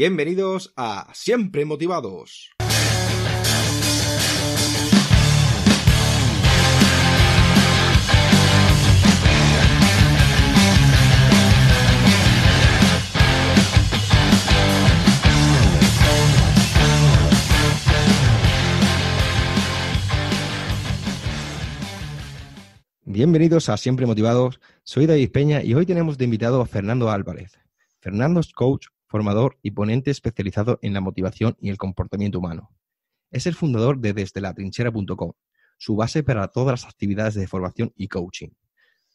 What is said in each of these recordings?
Bienvenidos a Siempre Motivados. Bienvenidos a Siempre Motivados. Soy David Peña y hoy tenemos de invitado a Fernando Álvarez. Fernando coach formador y ponente especializado en la motivación y el comportamiento humano. Es el fundador de desde su base para todas las actividades de formación y coaching,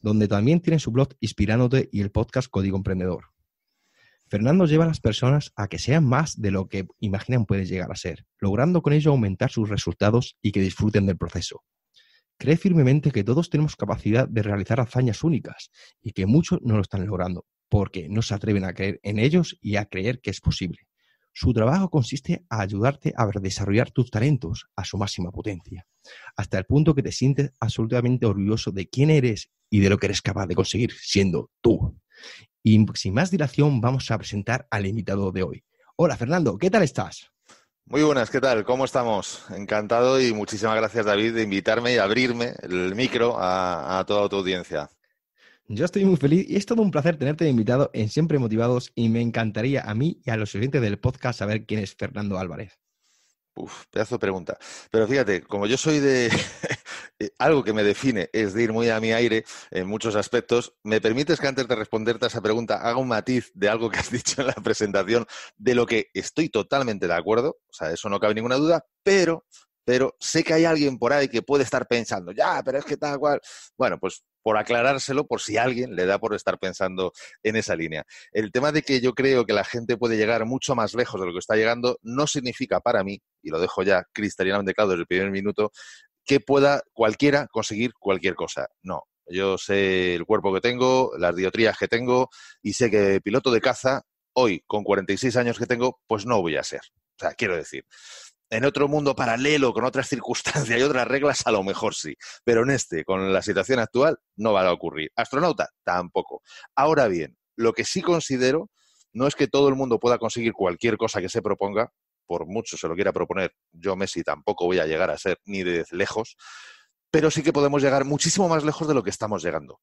donde también tiene su blog Inspirándote y el podcast Código Emprendedor. Fernando lleva a las personas a que sean más de lo que imaginan pueden llegar a ser, logrando con ello aumentar sus resultados y que disfruten del proceso. Cree firmemente que todos tenemos capacidad de realizar hazañas únicas y que muchos no lo están logrando, porque no se atreven a creer en ellos y a creer que es posible. Su trabajo consiste en ayudarte a desarrollar tus talentos a su máxima potencia, hasta el punto que te sientes absolutamente orgulloso de quién eres y de lo que eres capaz de conseguir siendo tú. Y sin más dilación vamos a presentar al invitado de hoy. Hola Fernando, ¿qué tal estás? Muy buenas, ¿qué tal? ¿Cómo estamos? Encantado y muchísimas gracias David de invitarme y abrirme el micro a toda tu audiencia. Yo estoy muy feliz y es todo un placer tenerte invitado en Siempre Motivados y me encantaría a mí y a los oyentes del podcast saber quién es Fernando Álvarez. Uf, pedazo de pregunta. Pero fíjate, como yo soy de... Eh, algo que me define es de ir muy a mi aire en muchos aspectos, ¿me permites que antes de responderte a esa pregunta haga un matiz de algo que has dicho en la presentación, de lo que estoy totalmente de acuerdo? O sea, eso no cabe ninguna duda, pero pero sé que hay alguien por ahí que puede estar pensando, ya, pero es que tal cual. Bueno, pues por aclarárselo por si alguien le da por estar pensando en esa línea. El tema de que yo creo que la gente puede llegar mucho más lejos de lo que está llegando no significa para mí, y lo dejo ya cristalinamente claro desde el primer minuto, que pueda cualquiera conseguir cualquier cosa. No, yo sé el cuerpo que tengo, las diotrías que tengo y sé que piloto de caza, hoy, con 46 años que tengo, pues no voy a ser. O sea, quiero decir, en otro mundo paralelo, con otras circunstancias y otras reglas, a lo mejor sí. Pero en este, con la situación actual, no va a ocurrir. Astronauta, tampoco. Ahora bien, lo que sí considero no es que todo el mundo pueda conseguir cualquier cosa que se proponga, por mucho se lo quiera proponer, yo Messi tampoco voy a llegar a ser ni de lejos, pero sí que podemos llegar muchísimo más lejos de lo que estamos llegando.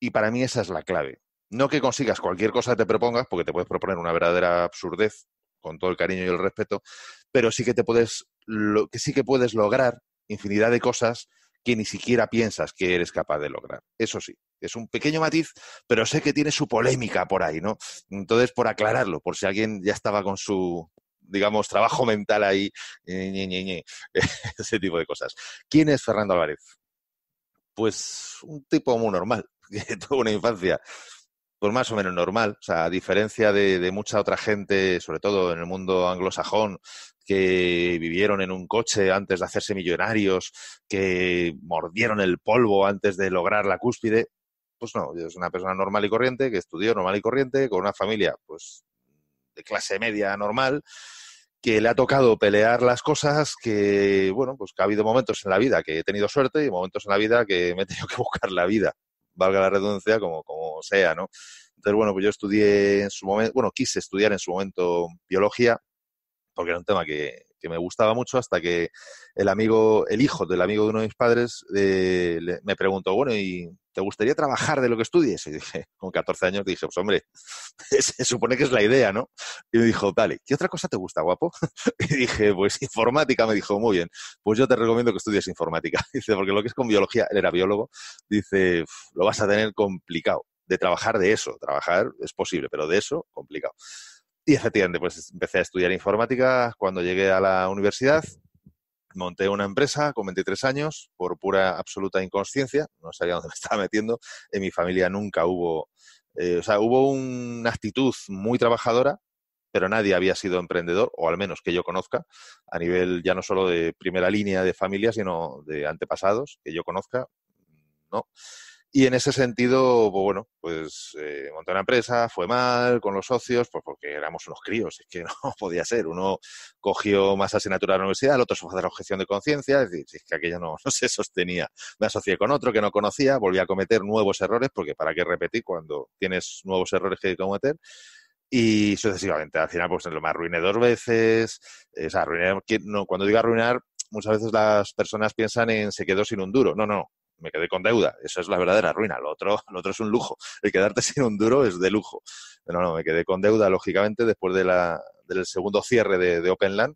Y para mí esa es la clave. No que consigas cualquier cosa que te propongas, porque te puedes proponer una verdadera absurdez, con todo el cariño y el respeto, pero sí que te puedes, que sí que puedes lograr infinidad de cosas que ni siquiera piensas que eres capaz de lograr. Eso sí, es un pequeño matiz, pero sé que tiene su polémica por ahí, ¿no? Entonces, por aclararlo, por si alguien ya estaba con su, digamos, trabajo mental ahí, Ñe, Ñe, ese tipo de cosas. ¿Quién es Fernando Álvarez? Pues un tipo muy normal, que tuvo una infancia pues más o menos normal. O sea, a diferencia de, mucha otra gente, sobre todo en el mundo anglosajón, que vivieron en un coche antes de hacerse millonarios, que mordieron el polvo antes de lograr la cúspide. Pues no, es una persona normal y corriente, que estudió normal y corriente, con una familia pues de clase media normal, que le ha tocado pelear las cosas, que bueno, pues que ha habido momentos en la vida que he tenido suerte y momentos en la vida que me he tenido que buscar la vida, valga la redundancia, como, como sea, ¿no? Entonces, bueno, pues yo estudié en su momento, bueno, quise estudiar en su momento biología, porque era un tema que, me gustaba mucho hasta que el amigo, el hijo del amigo de uno de mis padres, eh, me preguntó, bueno, ¿y te gustaría trabajar de lo que estudies? Y dije, con 14 años dije, pues hombre, se supone que es la idea, ¿no? Y me dijo, dale, ¿qué otra cosa te gusta, guapo? Y dije, pues informática. Me dijo, muy bien, pues yo te recomiendo que estudies informática. Dice, porque lo que es con biología, él era biólogo, dice, lo vas a tener complicado de trabajar de eso. Trabajar es posible, pero de eso, complicado. Y efectivamente, pues empecé a estudiar informática. Cuando llegué a la universidad, monté una empresa con 23 años por pura absoluta inconsciencia. No sabía dónde me estaba metiendo. En mi familia nunca hubo, eh, o sea, hubo una actitud muy trabajadora, pero nadie había sido emprendedor, o al menos que yo conozca, a nivel ya no solo de primera línea de familia, sino de antepasados, que yo conozca, ¿no? Y en ese sentido, pues, bueno, pues eh, monté una empresa, fue mal con los socios, pues porque éramos unos críos, es que no podía ser. Uno cogió más asignatura de la universidad, el otro se fue a la objeción de conciencia, es decir, es que aquello no, se sostenía. Me asocié con otro que no conocía, volví a cometer nuevos errores, porque ¿para qué repetir cuando tienes nuevos errores que cometer? y sucesivamente. Al final, pues lo me arruiné dos veces. Eh, o sea, arruiné, no, cuando digo arruinar, muchas veces las personas piensan en se quedó sin un duro. No, no, me quedé con deuda. Eso es la verdadera ruina. Lo otro, lo otro es un lujo. El quedarte sin un duro es de lujo. Pero no, me quedé con deuda, lógicamente, después de la, del segundo cierre de, de OpenLand,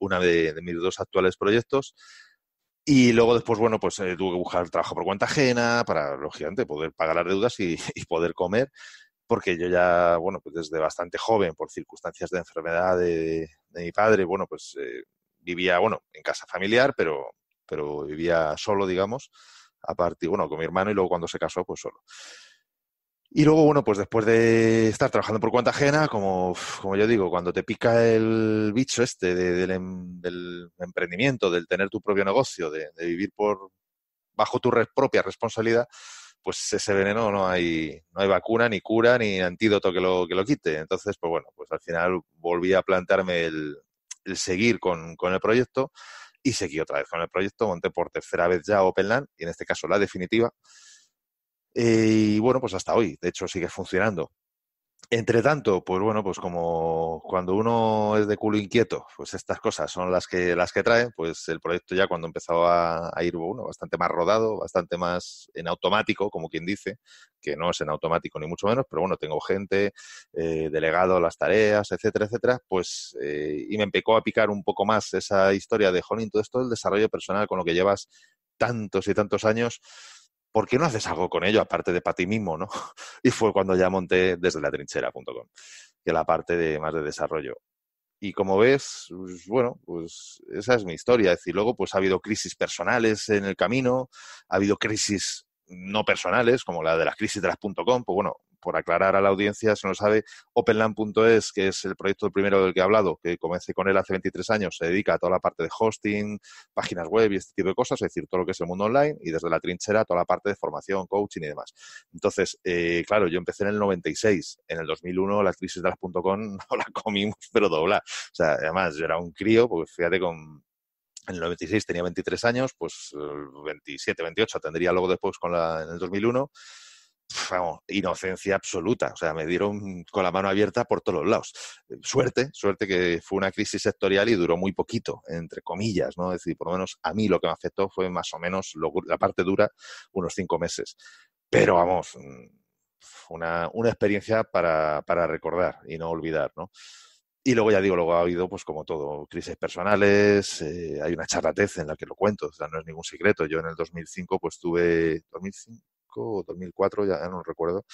una de, mis dos actuales proyectos. Y luego después, bueno, pues eh, tuve que buscar trabajo por cuenta ajena para, lógicamente, poder pagar las deudas y, poder comer, porque yo ya, bueno, pues desde bastante joven, por circunstancias de enfermedad de, mi padre, bueno, pues eh, vivía, bueno, en casa familiar, pero, pero vivía solo, digamos a partir, bueno, con mi hermano y luego cuando se casó, pues solo. Y luego, bueno, pues después de estar trabajando por cuenta ajena, como, como yo digo, cuando te pica el bicho este em, del, emprendimiento, del tener tu propio negocio, de, vivir por bajo tu propia responsabilidad, pues ese veneno no hay, no hay vacuna, ni cura, ni antídoto que lo, que lo quite. Entonces, pues bueno, pues al final volví a plantearme el, el seguir con, con el proyecto y seguí otra vez con el proyecto, monté por tercera vez ya OpenLAN, y en este caso la definitiva. Eh, y bueno, pues hasta hoy, de hecho, sigue funcionando. Entre tanto, pues bueno, pues como cuando uno es de culo inquieto, pues estas cosas son las que las que trae, pues el proyecto ya cuando empezaba a ir uno bastante más rodado, bastante más en automático, como quien dice, que no es en automático ni mucho menos, pero bueno, tengo gente, eh, delegado las tareas, etcétera, etcétera, pues eh, y me empecó a picar un poco más esa historia de, jolín, todo esto del desarrollo personal con lo que llevas tantos y tantos años, ¿por qué no haces algo con ello aparte de para ti mismo, no? Y fue cuando ya monté desde la trinchera.com, que la parte de más de desarrollo. Y como ves, pues, bueno, pues esa es mi historia. Es decir, luego pues ha habido crisis personales en el camino, ha habido crisis no personales, como la de las crisis de las .com, pues bueno, por aclarar a la audiencia, si no lo sabe, openland.es, que es el proyecto primero del que he hablado, que comencé con él hace 23 años, se dedica a toda la parte de hosting, páginas web y este tipo de cosas, es decir, todo lo que es el mundo online y desde la trinchera toda la parte de formación, coaching y demás. Entonces, eh, claro, yo empecé en el 96, en el 2001 las crisis de las .com no la comimos, pero dobla. O sea, además yo era un crío, porque fíjate con en el 96 tenía 23 años, pues 27, eh, 28 tendría luego después con la, en el 2001. Vamos, inocencia absoluta. O sea, me dieron con la mano abierta por todos los lados. Suerte, suerte que fue una crisis sectorial y duró muy poquito, entre comillas, ¿no? Es decir, por lo menos a mí lo que me afectó fue más o menos la parte dura, unos cinco meses. Pero vamos, mm, una, experiencia para, para recordar y no olvidar, ¿no? Y luego ya digo, luego ha habido, pues como todo, crisis personales, eh, hay una charlatez en la que lo cuento, o sea, no es ningún secreto. Yo en el 2005 pues tuve, 2005 o 2004, ya no recuerdo,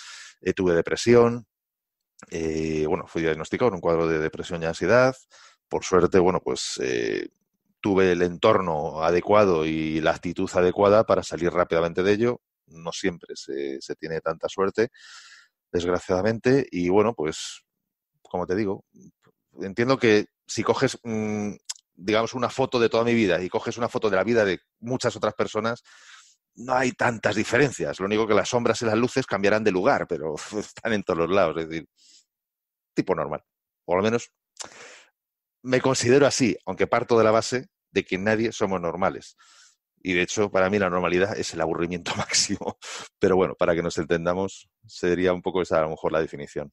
eh, tuve depresión, eh, bueno, fui diagnosticado en un cuadro de depresión y ansiedad. Por suerte, bueno, pues tuve el entorno adecuado y la actitud adecuada para salir rápidamente de ello. No siempre se, se tiene tanta suerte, desgraciadamente, y bueno, pues como te digo, entiendo que si coges, digamos, una foto de toda mi vida y coges una foto de la vida de muchas otras personas, no hay tantas diferencias. Lo único que las sombras y las luces cambiarán de lugar, pero están en todos los lados. Es decir, tipo normal. O al menos me considero así, aunque parto de la base de que nadie somos normales. Y de hecho, para mí la normalidad es el aburrimiento máximo. Pero bueno, para que nos entendamos, sería un poco esa a lo mejor la definición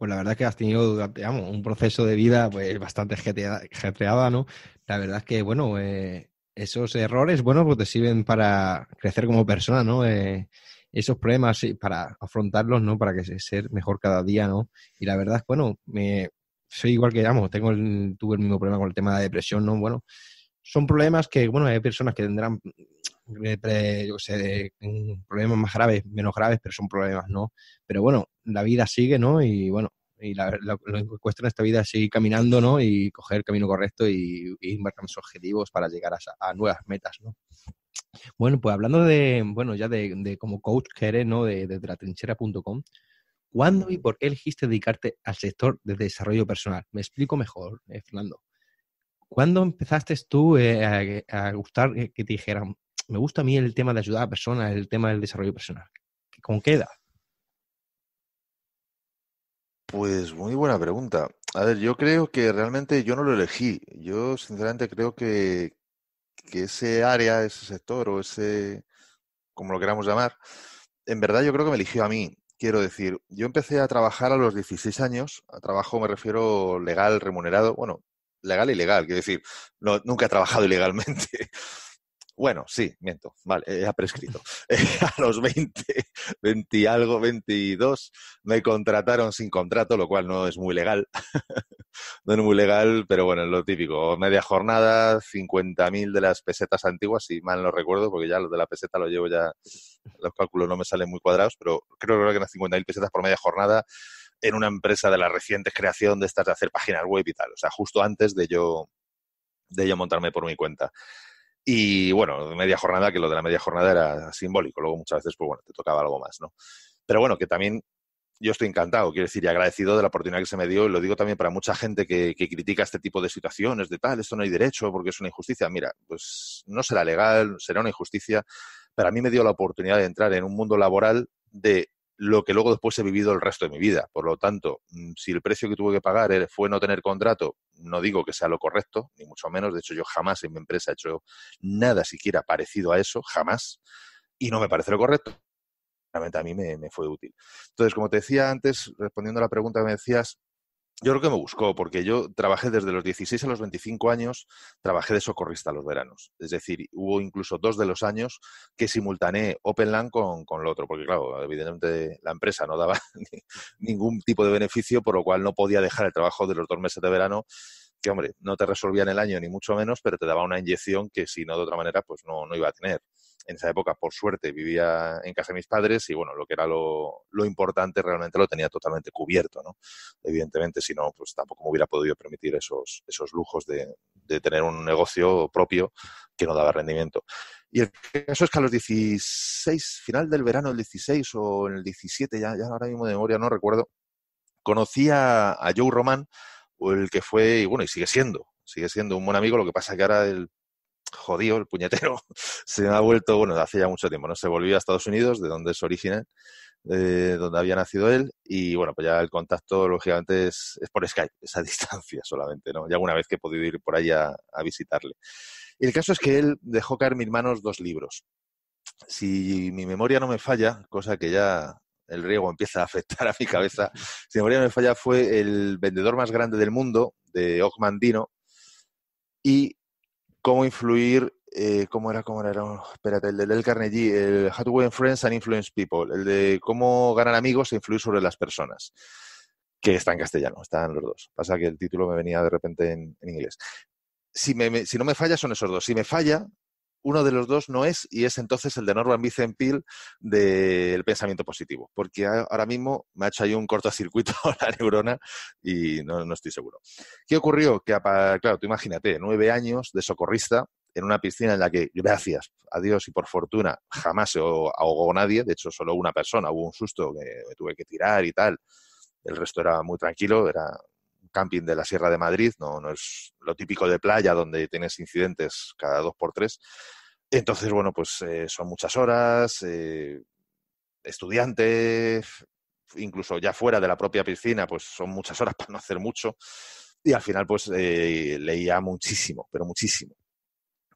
pues la verdad es que has tenido un proceso de vida pues, bastante ajetreada, ¿no? La verdad es que, bueno, eh, esos errores, bueno, pues te sirven para crecer como persona, ¿no? Eh, esos problemas para afrontarlos, ¿no? Para que ser mejor cada día, ¿no? Y la verdad es, bueno, me, soy igual que, digamos, tengo el, tuve el mismo problema con el tema de la depresión, ¿no? Bueno, son problemas que, bueno, hay personas que tendrán yo sé, problemas más graves, menos graves, pero son problemas, ¿no? Pero bueno, la vida sigue, ¿no? Y bueno, y la, la, en esta vida es seguir caminando, ¿no? Y coger el camino correcto y, y marcar los objetivos para llegar a, nuevas metas, ¿no? Bueno, pues hablando de, bueno, ya de, como coach que eres, ¿no? De, de, la trinchera.com, ¿cuándo y por qué elegiste dedicarte al sector de desarrollo personal? Me explico mejor, eh, Fernando. ¿Cuándo empezaste tú eh, a, gustar que te dijeran, me gusta a mí el tema de ayudar a personas, el tema del desarrollo personal. ¿Con qué edad? Pues muy buena pregunta. A ver, yo creo que realmente yo no lo elegí. Yo sinceramente creo que, ese área, ese sector o ese, como lo queramos llamar, en verdad yo creo que me eligió a mí. Quiero decir, yo empecé a trabajar a los 16 años, a trabajo me refiero legal, remunerado, bueno, legal y legal, quiero decir, no, nunca he trabajado ilegalmente, Bueno, sí, miento, vale, ya eh, ha prescrito. Eh, a los 20, 20 y algo, 22, me contrataron sin contrato, lo cual no es muy legal. no es muy legal, pero bueno, es lo típico. Media jornada, 50.000 de las pesetas antiguas, si mal no recuerdo, porque ya lo de la peseta lo llevo ya, los cálculos no me salen muy cuadrados, pero creo que eran 50.000 pesetas por media jornada en una empresa de la reciente creación de estas de hacer páginas web y tal. O sea, justo antes de yo, de yo montarme por mi cuenta. Y bueno, media jornada, que lo de la media jornada era simbólico, luego muchas veces, pues bueno, te tocaba algo más, ¿no? Pero bueno, que también yo estoy encantado, quiero decir, y agradecido de la oportunidad que se me dio, y lo digo también para mucha gente que, que, critica este tipo de situaciones, de tal, esto no hay derecho porque es una injusticia. Mira, pues no será legal, será una injusticia, pero a mí me dio la oportunidad de entrar en un mundo laboral de lo que luego después he vivido el resto de mi vida. Por lo tanto, mm, si el precio que tuve que pagar fue no tener contrato, no digo que sea lo correcto, ni mucho menos. De hecho, yo jamás en mi empresa he hecho nada siquiera parecido a eso, jamás. Y no me parece lo correcto. Realmente a mí me, fue útil. Entonces, como te decía antes, respondiendo a la pregunta que me decías, yo creo que me buscó, porque yo trabajé desde los 16 a los 25 años, trabajé de socorrista los veranos. Es decir, hubo incluso dos de los años que simultaneé OpenLAN con, con lo otro, porque claro, evidentemente la empresa no daba ningún tipo de beneficio, por lo cual no podía dejar el trabajo de los dos meses de verano, que hombre, no te resolvían el año ni mucho menos, pero te daba una inyección que si no de otra manera, pues no, no iba a tener en esa época, por suerte, vivía en casa de mis padres y, bueno, lo que era lo, importante realmente lo tenía totalmente cubierto, ¿no? Evidentemente, si no, pues tampoco me hubiera podido permitir esos, esos lujos de, tener un negocio propio que no daba rendimiento. Y el caso es que a los 16, final del verano, el 16 o el 17, ya, ahora mismo de memoria no recuerdo, conocí a, Joe Román, el que fue, y bueno, y sigue siendo, sigue siendo un buen amigo, lo que pasa que ahora el jodido, el puñetero, se ha vuelto, bueno, hace ya mucho tiempo, ¿no? Se volvió a Estados Unidos, de donde es origen, de eh, donde había nacido él, y bueno, pues ya el contacto, lógicamente, es, por Skype, esa distancia solamente, ¿no? Ya alguna vez que he podido ir por ahí a, visitarle. el caso es que él dejó caer en mis manos dos libros. Si mi memoria no me falla, cosa que ya el riego empieza a afectar a mi cabeza, si mi memoria no me falla, fue el vendedor más grande del mundo de Ogmandino y cómo influir, eh, cómo era, cómo era, espérate, el del Carnegie, el How to Win Friends and Influence People, el de cómo ganar amigos e influir sobre las personas, que está en castellano, están los dos. Pasa que el título me venía de repente en, inglés. Si, si no me falla son esos dos. Si me falla, uno de los dos no es, y es entonces el de Norman Vincent Peale del pensamiento positivo, porque ahora mismo me ha hecho ahí un cortocircuito la neurona y no, estoy seguro. ¿Qué ocurrió? Que, claro, tú imagínate, nueve años de socorrista en una piscina en la que, gracias a Dios y por fortuna, jamás se ahogó nadie, de hecho solo una persona, hubo un susto que me tuve que tirar y tal, el resto era muy tranquilo, era camping de la Sierra de Madrid, no, no es lo típico de playa donde tienes incidentes cada dos por tres. Entonces, bueno, pues eh, son muchas horas, eh, estudiantes, incluso ya fuera de la propia piscina, pues son muchas horas para no hacer mucho. Y al final, pues eh, leía muchísimo, pero muchísimo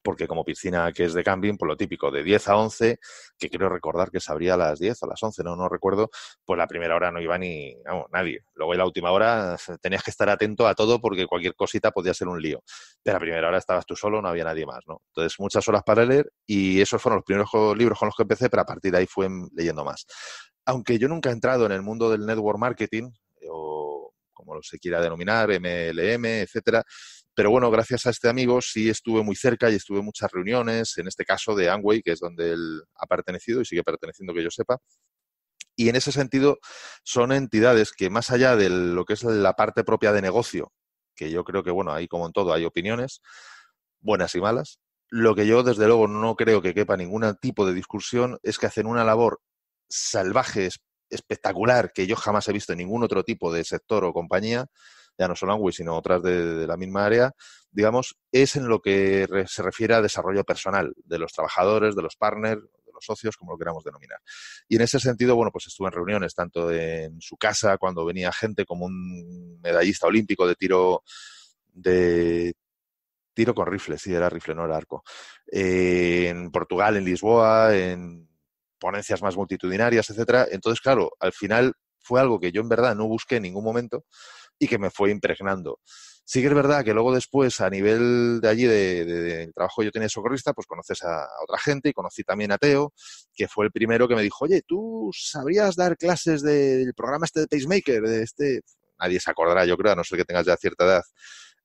porque como piscina que es de camping, por pues lo típico, de 10 a 11, que quiero recordar que se abría a las 10 o a las 11, no, no recuerdo, pues la primera hora no iba ni nadie. Luego en la última hora eh, tenías que estar atento a todo porque cualquier cosita podía ser un lío. Pero la primera hora estabas tú solo, no había nadie más, ¿no? Entonces muchas horas para leer y esos fueron los primeros libros con los que empecé, pero a partir de ahí fue leyendo más. Aunque yo nunca he entrado en el mundo del network marketing o como se quiera denominar, MLM, etcétera, pero bueno, gracias a este amigo sí estuve muy cerca y estuve en muchas reuniones, en este caso de Amway, que es donde él ha pertenecido y sigue perteneciendo que yo sepa. Y en ese sentido son entidades que más allá de lo que es la parte propia de negocio, que yo creo que bueno, ahí como en todo hay opiniones buenas y malas, lo que yo desde luego no creo que quepa ningún tipo de discusión es que hacen una labor salvaje, espectacular, que yo jamás he visto en ningún otro tipo de sector o compañía, ya no solo Angui, sino otras de, la misma área, digamos, es en lo que se refiere a desarrollo personal de los trabajadores, de los partners, de los socios, como lo queramos denominar. Y en ese sentido, bueno, pues estuve en reuniones, tanto en su casa, cuando venía gente como un medallista olímpico de tiro de tiro con rifle, sí, era rifle, no era arco. Eh, en Portugal, en Lisboa, en ponencias más multitudinarias, etcétera. Entonces, claro, al final fue algo que yo en verdad no busqué en ningún momento, y que me fue impregnando. Sí que es verdad que luego después, a nivel de allí, del trabajo que yo tenía de socorrista, pues conoces a, otra gente y conocí también a Teo, que fue el primero que me dijo, oye, ¿tú sabrías dar clases del programa este de Pacemaker? De este? Nadie se acordará, yo creo, a no ser que tengas ya cierta edad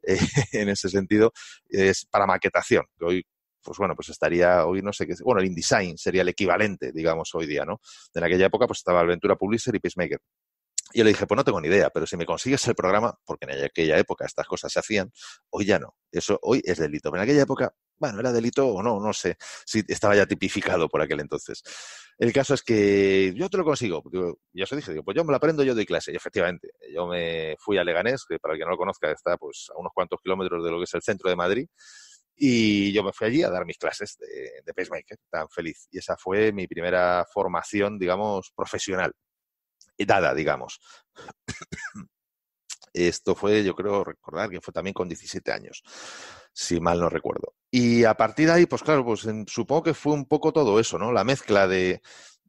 eh, en ese sentido, es para maquetación, hoy pues bueno, pues estaría hoy, no sé qué, bueno, el InDesign sería el equivalente, digamos, hoy día, ¿no? En aquella época, pues estaba Ventura Publisher y Peacemaker. Y yo le dije, pues no tengo ni idea, pero si me consigues el programa, porque en aquella época estas cosas se hacían, hoy ya no. Eso hoy es delito. Pero en aquella época, bueno, era delito o no, no sé si estaba ya tipificado por aquel entonces. El caso es que yo te lo consigo. yo ya se dije, pues yo me lo aprendo, yo doy clase. Y efectivamente, yo me fui a Leganés, que para el que no lo conozca está pues a unos cuantos kilómetros de lo que es el centro de Madrid. Y yo me fui allí a dar mis clases de, de pacemaker, tan feliz. Y esa fue mi primera formación, digamos, profesional dada, digamos. Esto fue, yo creo recordar que fue también con 17 años, si mal no recuerdo. Y a partir de ahí, pues claro, pues supongo que fue un poco todo eso, ¿no? La mezcla de,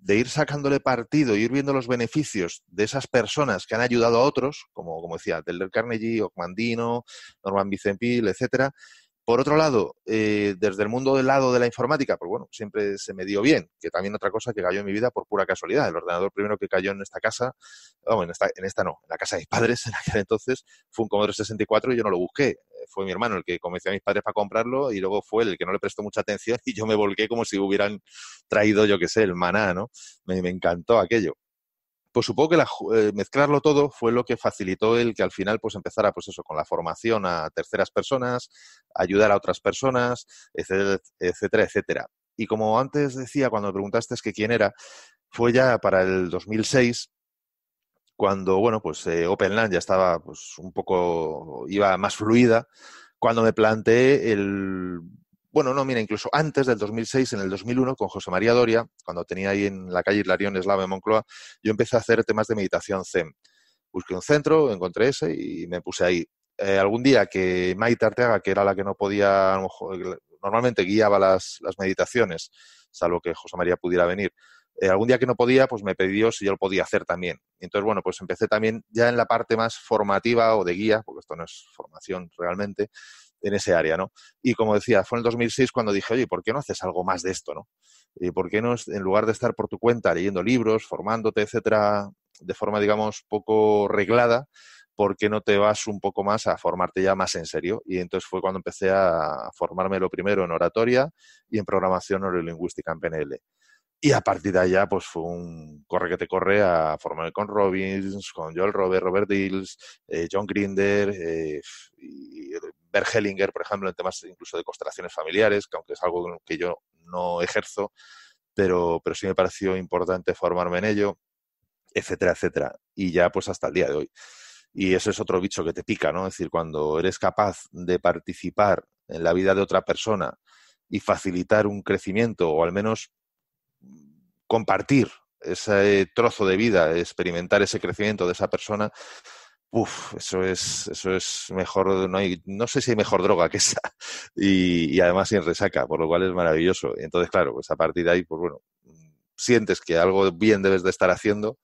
ir sacándole partido, ir viendo los beneficios de esas personas que han ayudado a otros, como, como decía, del Carnegie, Ocmandino, Norman Bicepil, etcétera, por otro lado, eh, desde el mundo del lado de la informática, pues bueno, siempre se me dio bien, que también otra cosa que cayó en mi vida por pura casualidad. El ordenador primero que cayó en esta casa, en esta, no, en la casa de mis padres en aquel entonces, fue un Commodore 64 y yo no lo busqué. Fue mi hermano el que convenció a mis padres para comprarlo y luego fue el que no le prestó mucha atención y yo me volqué como si hubieran traído, yo qué sé, el maná, ¿no? me encantó aquello pues supongo que eh, mezclarlo todo fue lo que facilitó el que al final pues empezara pues eso con la formación a terceras personas, ayudar a otras personas, etcétera, etcétera, Y como antes decía cuando me preguntaste es que quién era, fue ya para el 2006 cuando bueno pues eh, OpenLand ya estaba pues un poco iba más fluida cuando me planteé el bueno, no, mira, incluso antes del 2006, en el 2001, con José María Doria, cuando tenía ahí en la calle Hilarión, Eslava, Moncloa, yo empecé a hacer temas de meditación zen. Busqué un centro, encontré ese y me puse ahí. Eh, algún día que Maite Arteaga, que era la que no podía, normalmente guiaba las, meditaciones, salvo que José María pudiera venir, eh, algún día que no podía, pues me pidió si yo lo podía hacer también. Entonces, bueno, pues empecé también ya en la parte más formativa o de guía, porque esto no es formación realmente, en ese área, ¿no? Y como decía, fue en el 2006 cuando dije, oye, ¿por qué no haces algo más de esto, no? ¿Y por qué no, en lugar de estar por tu cuenta leyendo libros, formándote, etcétera, de forma, digamos, poco reglada, ¿por qué no te vas un poco más a formarte ya más en serio? Y entonces fue cuando empecé a formarme lo primero en oratoria y en programación neurolingüística en PNL. Y a partir de allá, pues fue un corre que te corre a formarme con Robbins, con Joel Robert, Robert Dills, eh, John Grinder, eh, y Hellinger por ejemplo, en temas incluso de constelaciones familiares, que aunque es algo que yo no ejerzo, pero, pero sí me pareció importante formarme en ello, etcétera, etcétera. Y ya pues hasta el día de hoy. Y eso es otro bicho que te pica, ¿no? Es decir, cuando eres capaz de participar en la vida de otra persona y facilitar un crecimiento o al menos compartir ese trozo de vida, experimentar ese crecimiento de esa persona, uff, eso es, eso es mejor, no, hay, no sé si hay mejor droga que esa, y, además sin resaca, por lo cual es maravilloso. Entonces, claro, pues a partir de ahí, pues bueno, sientes que algo bien debes de estar haciendo,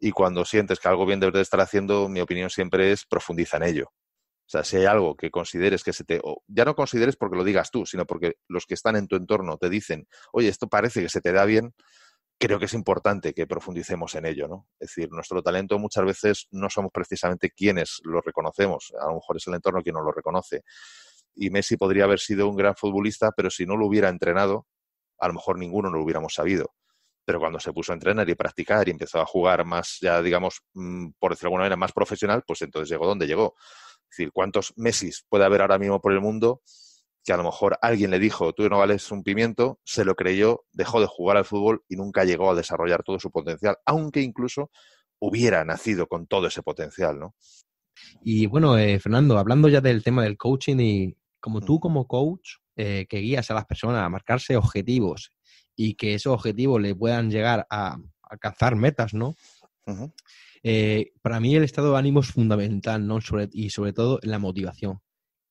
y cuando sientes que algo bien debes de estar haciendo, mi opinión siempre es profundiza en ello. O sea, si hay algo que consideres que se te... ya no consideres porque lo digas tú, sino porque los que están en tu entorno te dicen, oye, esto parece que se te da bien, creo que es importante que profundicemos en ello, ¿no? Es decir, nuestro talento muchas veces no somos precisamente quienes lo reconocemos, a lo mejor es el entorno quien no lo reconoce. Y Messi podría haber sido un gran futbolista, pero si no lo hubiera entrenado, a lo mejor ninguno lo hubiéramos sabido. Pero cuando se puso a entrenar y practicar y empezó a jugar más, ya digamos, mm, por decirlo de alguna manera, más profesional, pues entonces llegó donde llegó. Es decir, ¿cuántos Messi puede haber ahora mismo por el mundo? que a lo mejor alguien le dijo, tú no vales un pimiento, se lo creyó, dejó de jugar al fútbol y nunca llegó a desarrollar todo su potencial, aunque incluso hubiera nacido con todo ese potencial, ¿no? Y bueno, eh, Fernando, hablando ya del tema del coaching y como tú como coach eh, que guías a las personas a marcarse objetivos y que esos objetivos le puedan llegar a alcanzar metas, ¿no? Eh, para mí el estado de ánimo es fundamental, ¿no? y sobre todo la motivación.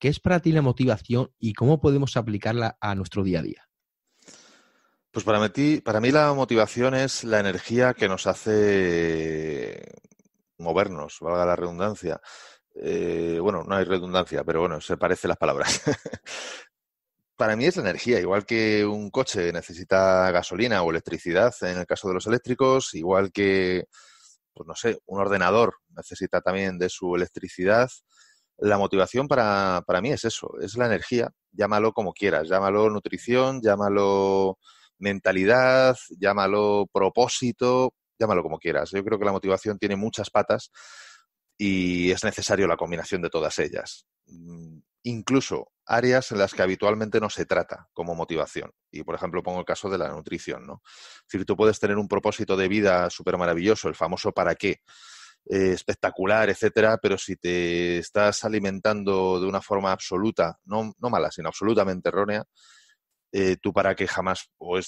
¿Qué es para ti la motivación y cómo podemos aplicarla a nuestro día a día? Pues para mí, para mí la motivación es la energía que nos hace movernos, valga la redundancia. Eh, bueno, no hay redundancia, pero bueno, se parecen las palabras. para mí es la energía, igual que un coche necesita gasolina o electricidad en el caso de los eléctricos, igual que, pues no sé, un ordenador necesita también de su electricidad, la motivación para, para mí es eso, es la energía, llámalo como quieras, llámalo nutrición, llámalo mentalidad, llámalo propósito, llámalo como quieras. Yo creo que la motivación tiene muchas patas y es necesario la combinación de todas ellas. Mm, incluso áreas en las que habitualmente no se trata como motivación. Y, por ejemplo, pongo el caso de la nutrición, ¿no? Es decir, tú puedes tener un propósito de vida súper maravilloso, el famoso para qué, eh, espectacular, etcétera, pero si te estás alimentando de una forma absoluta, no, no mala, sino absolutamente errónea, eh, tú para que jamás, o,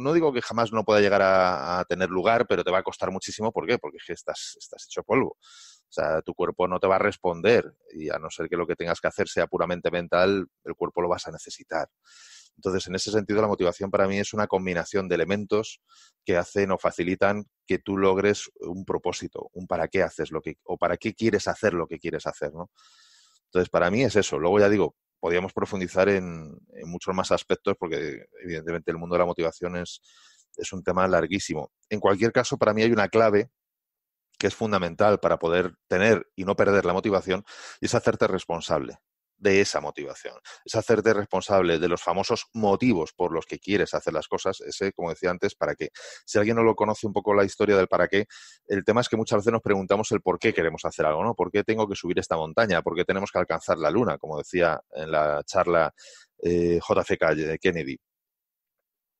no digo que jamás no pueda llegar a, tener lugar, pero te va a costar muchísimo. ¿Por qué? Porque estás, estás hecho polvo. O sea, tu cuerpo no te va a responder y a no ser que lo que tengas que hacer sea puramente mental, el cuerpo lo vas a necesitar. Entonces, en ese sentido, la motivación para mí es una combinación de elementos que hacen o facilitan que tú logres un propósito, un para qué haces lo que, o para qué quieres hacer lo que quieres hacer, ¿no? Entonces, para mí es eso. Luego ya digo, podríamos profundizar en, muchos más aspectos porque, evidentemente, el mundo de la motivación es, es un tema larguísimo. En cualquier caso, para mí hay una clave que es fundamental para poder tener y no perder la motivación y es hacerte responsable de esa motivación. Es hacerte responsable de los famosos motivos por los que quieres hacer las cosas, ese, como decía antes, para qué. Si alguien no lo conoce un poco la historia del para qué, el tema es que muchas veces nos preguntamos el por qué queremos hacer algo, ¿no? ¿Por qué tengo que subir esta montaña? ¿Por qué tenemos que alcanzar la luna? Como decía en la charla eh, Calle de Kennedy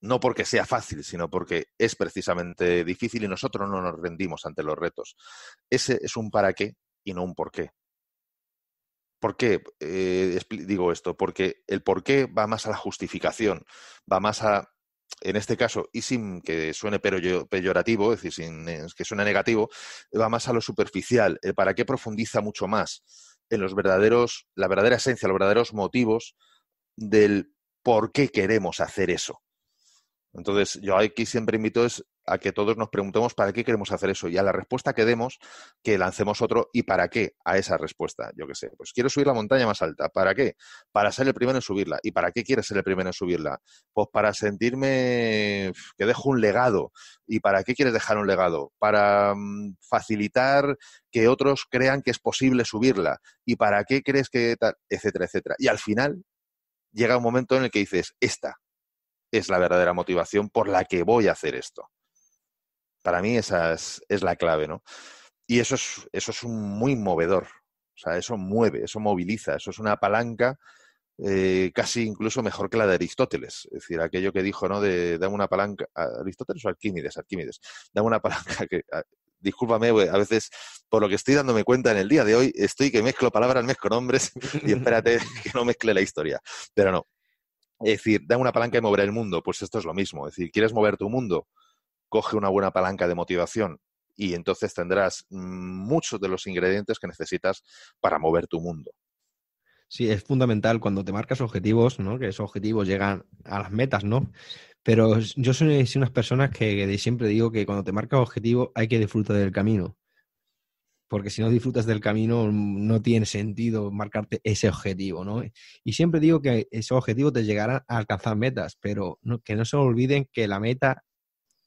no porque sea fácil, sino porque es precisamente difícil y nosotros no nos rendimos ante los retos. Ese es un para qué y no un por qué. ¿Por qué eh, digo esto? Porque el por qué va más a la justificación, va más a, en este caso, y sin que suene peyorativo, es decir, sin eh, que suene negativo, va más a lo superficial, para qué profundiza mucho más en los verdaderos, la verdadera esencia, los verdaderos motivos del por qué queremos hacer eso. Entonces, yo aquí siempre invito es a que todos nos preguntemos para qué queremos hacer eso y a la respuesta que demos, que lancemos otro y para qué a esa respuesta. Yo qué sé, pues quiero subir la montaña más alta. ¿Para qué? Para ser el primero en subirla. ¿Y para qué quieres ser el primero en subirla? Pues para sentirme que dejo un legado. ¿Y para qué quieres dejar un legado? Para mm, facilitar que otros crean que es posible subirla. ¿Y para qué crees que Etcétera, etcétera. Y al final llega un momento en el que dices, esta es la verdadera motivación por la que voy a hacer esto para mí esa es, la clave, ¿no? Y eso es, muy movedor, o sea, eso mueve, eso moviliza, eso es una palanca eh, casi incluso mejor que la de Aristóteles. Es decir, aquello que dijo, ¿no? De dame una palanca, Aristóteles o Arquímedes, Arquímedes, dame una palanca que... discúlpame, a veces por lo que estoy dándome cuenta en el día de hoy, estoy que mezclo palabras, mezclo nombres y espérate que no mezcle la historia. Pero no. Es decir, da una palanca y mover el mundo. Pues esto es lo mismo. Es decir, ¿quieres mover tu mundo? coge una buena palanca de motivación y entonces tendrás muchos de los ingredientes que necesitas para mover tu mundo. Sí, es fundamental cuando te marcas objetivos, ¿no? Que esos objetivos llegan a las metas, ¿no? Pero yo soy, unas personas que, siempre digo que cuando te marcas objetivos hay que disfrutar del camino. Porque si no disfrutas del camino, mm, no tiene sentido marcarte ese objetivo, ¿no? Y siempre digo que esos objetivos te llegarán a alcanzar metas, pero que no se olviden que la meta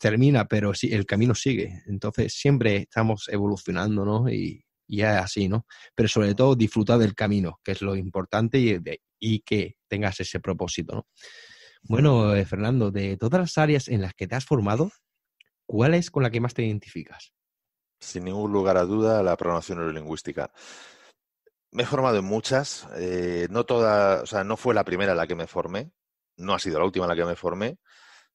termina, pero sí, el camino sigue. Entonces siempre estamos evolucionando, ¿no? Y, y es así, ¿no? Pero sobre todo disfruta del camino, que es lo importante y, y que tengas ese propósito, ¿no? Bueno, eh, Fernando, de todas las áreas en las que te has formado, ¿cuál es con la que más te identificas? Sin ningún lugar a duda, la programación neurolingüística. Me he formado en muchas, eh, no todas, o sea, no fue la primera en la que me formé, no ha sido la última en la que me formé,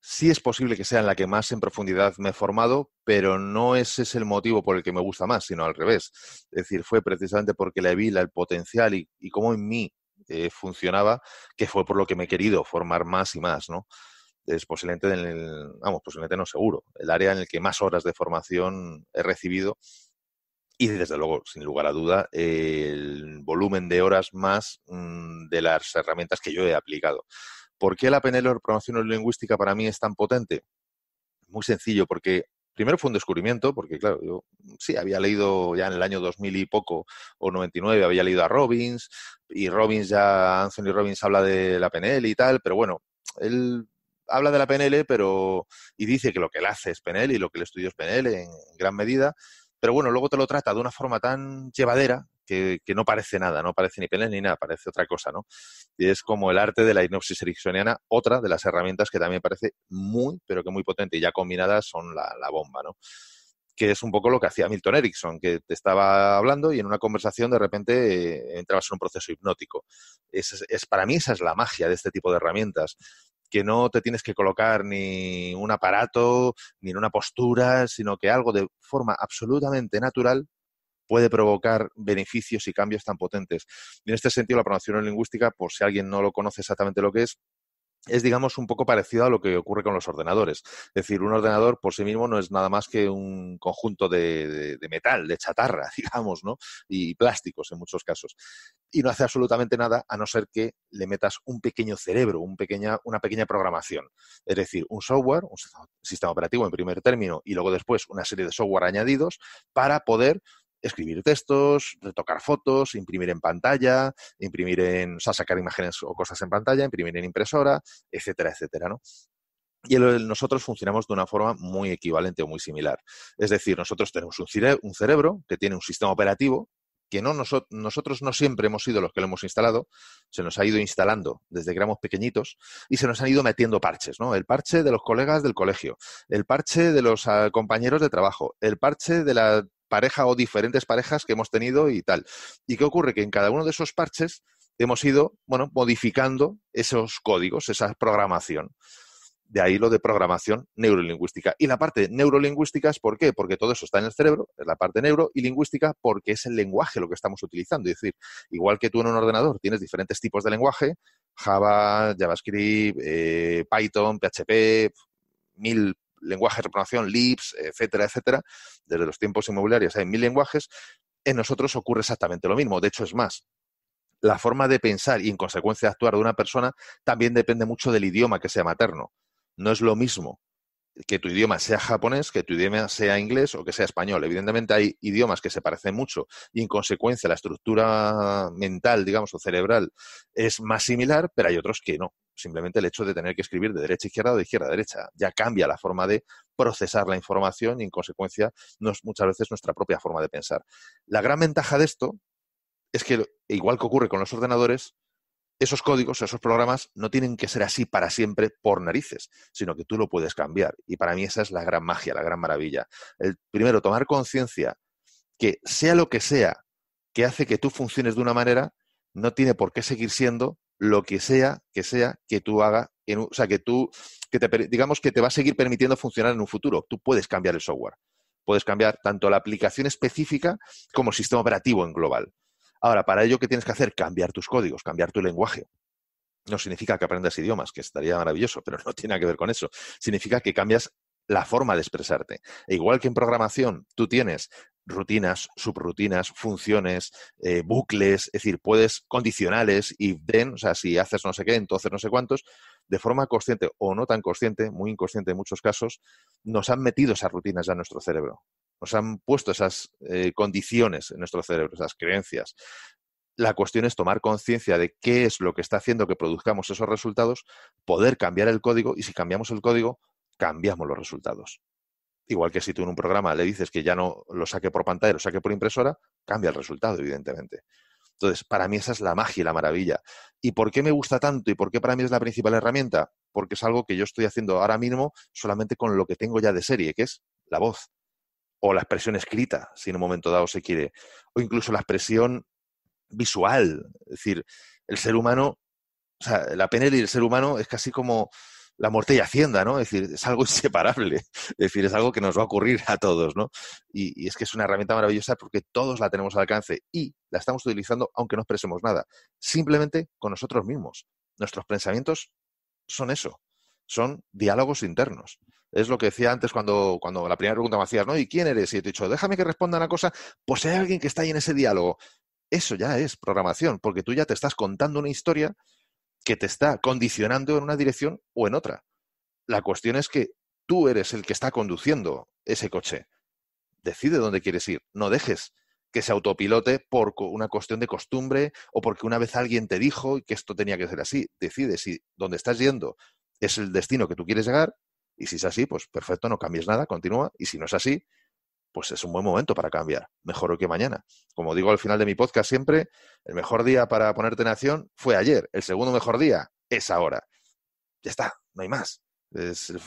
Sí es posible que sea en la que más en profundidad me he formado, pero no ese es el motivo por el que me gusta más, sino al revés. Es decir, fue precisamente porque le vi el potencial y, cómo en mí eh, funcionaba, que fue por lo que me he querido formar más y más, ¿no? Es posiblemente, vamos, posiblemente no seguro, el área en el que más horas de formación he recibido y desde luego, sin lugar a duda, el volumen de horas más mm, de las herramientas que yo he aplicado. ¿Por qué la PNL o programación lingüística para mí es tan potente? Muy sencillo, porque primero fue un descubrimiento, porque claro, yo sí había leído ya en el año 2000 y poco, o 99, había leído a Robbins, y Robbins ya, Anthony Robbins habla de la PNL y tal, pero bueno, él habla de la PNL, pero, y dice que lo que él hace es PNL y lo que él estudió es PNL en gran medida, pero bueno, luego te lo trata de una forma tan llevadera que, no parece nada, no parece ni pene ni nada, parece otra cosa, ¿no? Y es como el arte de la hipnosis ericksoniana, otra de las herramientas que también parece muy, pero que muy potente, y ya combinadas son la, bomba, ¿no? que es un poco lo que hacía Milton Erickson, que te estaba hablando y en una conversación de repente eh, entrabas en un proceso hipnótico. Es, para mí esa es la magia de este tipo de herramientas, que no te tienes que colocar ni un aparato, ni en una postura, sino que algo de forma absolutamente natural puede provocar beneficios y cambios tan potentes. Y en este sentido, la programación lingüística, por si alguien no lo conoce exactamente lo que es, es, digamos, un poco parecido a lo que ocurre con los ordenadores. Es decir, un ordenador por sí mismo no es nada más que un conjunto de, metal, de chatarra, digamos, ¿no? Y plásticos en muchos casos. Y no hace absolutamente nada a no ser que le metas un pequeño cerebro, una pequeña programación. Es decir, un software, un sistema operativo en primer término y luego después una serie de software añadidos para poder escribir textos, retocar fotos, imprimir en pantalla, imprimir en, sacar imágenes o cosas en pantalla, imprimir en impresora, etcétera, etcétera, ¿no? Y nosotros funcionamos de una forma muy equivalente o muy similar. Es decir, nosotros tenemos un, cerebro que tiene un sistema operativo que no nosotros no siempre hemos sido los que lo hemos instalado, se nos ha ido instalando desde que éramos pequeñitos y se nos han ido metiendo parches, ¿no? El parche de los colegas del colegio, el parche de los ah, compañeros de trabajo, el parche de la pareja o diferentes parejas que hemos tenido y tal. ¿Y qué ocurre? Que en cada uno de esos parches hemos ido, bueno, modificando esos códigos, esa programación. De ahí lo de programación neurolingüística. Y la parte neurolingüística es por qué? Porque todo eso está en el cerebro, es la parte neuro, y lingüística porque es el lenguaje lo que estamos utilizando. Es decir, igual que tú en un ordenador tienes diferentes tipos de lenguaje, Java, JavaScript, eh, Python, PHP, mil Lenguaje de programación, LIPS, etcétera, etcétera. Desde los tiempos inmobiliarios hay mil lenguajes. En nosotros ocurre exactamente lo mismo. De hecho, es más, la forma de pensar y en consecuencia actuar de una persona también depende mucho del idioma que sea materno. No es lo mismo que tu idioma sea japonés, que tu idioma sea inglés o que sea español. Evidentemente hay idiomas que se parecen mucho y en consecuencia la estructura mental, digamos, o cerebral es más similar, pero hay otros que no simplemente el hecho de tener que escribir de derecha a izquierda o de izquierda a derecha. Ya cambia la forma de procesar la información y, en consecuencia, es muchas veces nuestra propia forma de pensar. La gran ventaja de esto es que, igual que ocurre con los ordenadores, esos códigos, esos programas no tienen que ser así para siempre por narices, sino que tú lo puedes cambiar. Y para mí esa es la gran magia, la gran maravilla. El, primero, tomar conciencia que sea lo que sea que hace que tú funciones de una manera, no tiene por qué seguir siendo lo que sea que sea que tú hagas, en, o sea, que tú, que te, digamos que te va a seguir permitiendo funcionar en un futuro. Tú puedes cambiar el software. Puedes cambiar tanto la aplicación específica como el sistema operativo en global. Ahora, para ello, ¿qué tienes que hacer? Cambiar tus códigos, cambiar tu lenguaje. No significa que aprendas idiomas, que estaría maravilloso, pero no tiene que ver con eso. Significa que cambias la forma de expresarte. E igual que en programación tú tienes rutinas, subrutinas, funciones, eh, bucles, es decir, puedes condicionales, y then, o sea, si haces no sé qué, entonces no sé cuántos, de forma consciente o no tan consciente, muy inconsciente en muchos casos, nos han metido esas rutinas ya en nuestro cerebro. Nos han puesto esas eh, condiciones en nuestro cerebro, esas creencias. La cuestión es tomar conciencia de qué es lo que está haciendo que produzcamos esos resultados, poder cambiar el código y si cambiamos el código, cambiamos los resultados. Igual que si tú en un programa le dices que ya no lo saque por pantalla, lo saque por impresora, cambia el resultado, evidentemente. Entonces, para mí esa es la magia y la maravilla. ¿Y por qué me gusta tanto y por qué para mí es la principal herramienta? Porque es algo que yo estoy haciendo ahora mismo solamente con lo que tengo ya de serie, que es la voz o la expresión escrita, si en un momento dado se quiere, o incluso la expresión visual. Es decir, el ser humano, o sea, la PNL y el ser humano es casi como la muerte y Hacienda, ¿no? Es decir, es algo inseparable, es decir, es algo que nos va a ocurrir a todos, ¿no? Y, es que es una herramienta maravillosa porque todos la tenemos al alcance y la estamos utilizando aunque no expresemos nada, simplemente con nosotros mismos. Nuestros pensamientos son eso, son diálogos internos. Es lo que decía antes cuando, cuando la primera pregunta me hacías, ¿no? ¿Y quién eres? Y te he dicho, déjame que responda una cosa, pues hay alguien que está ahí en ese diálogo. Eso ya es programación, porque tú ya te estás contando una historia que te está condicionando en una dirección o en otra. La cuestión es que tú eres el que está conduciendo ese coche. Decide dónde quieres ir. No dejes que se autopilote por una cuestión de costumbre o porque una vez alguien te dijo que esto tenía que ser así. Decide si dónde estás yendo es el destino que tú quieres llegar y si es así, pues perfecto, no cambies nada, continúa. Y si no es así, pues es un buen momento para cambiar, mejor que mañana. Como digo al final de mi podcast siempre, el mejor día para ponerte en acción fue ayer, el segundo mejor día es ahora. Ya está, no hay más.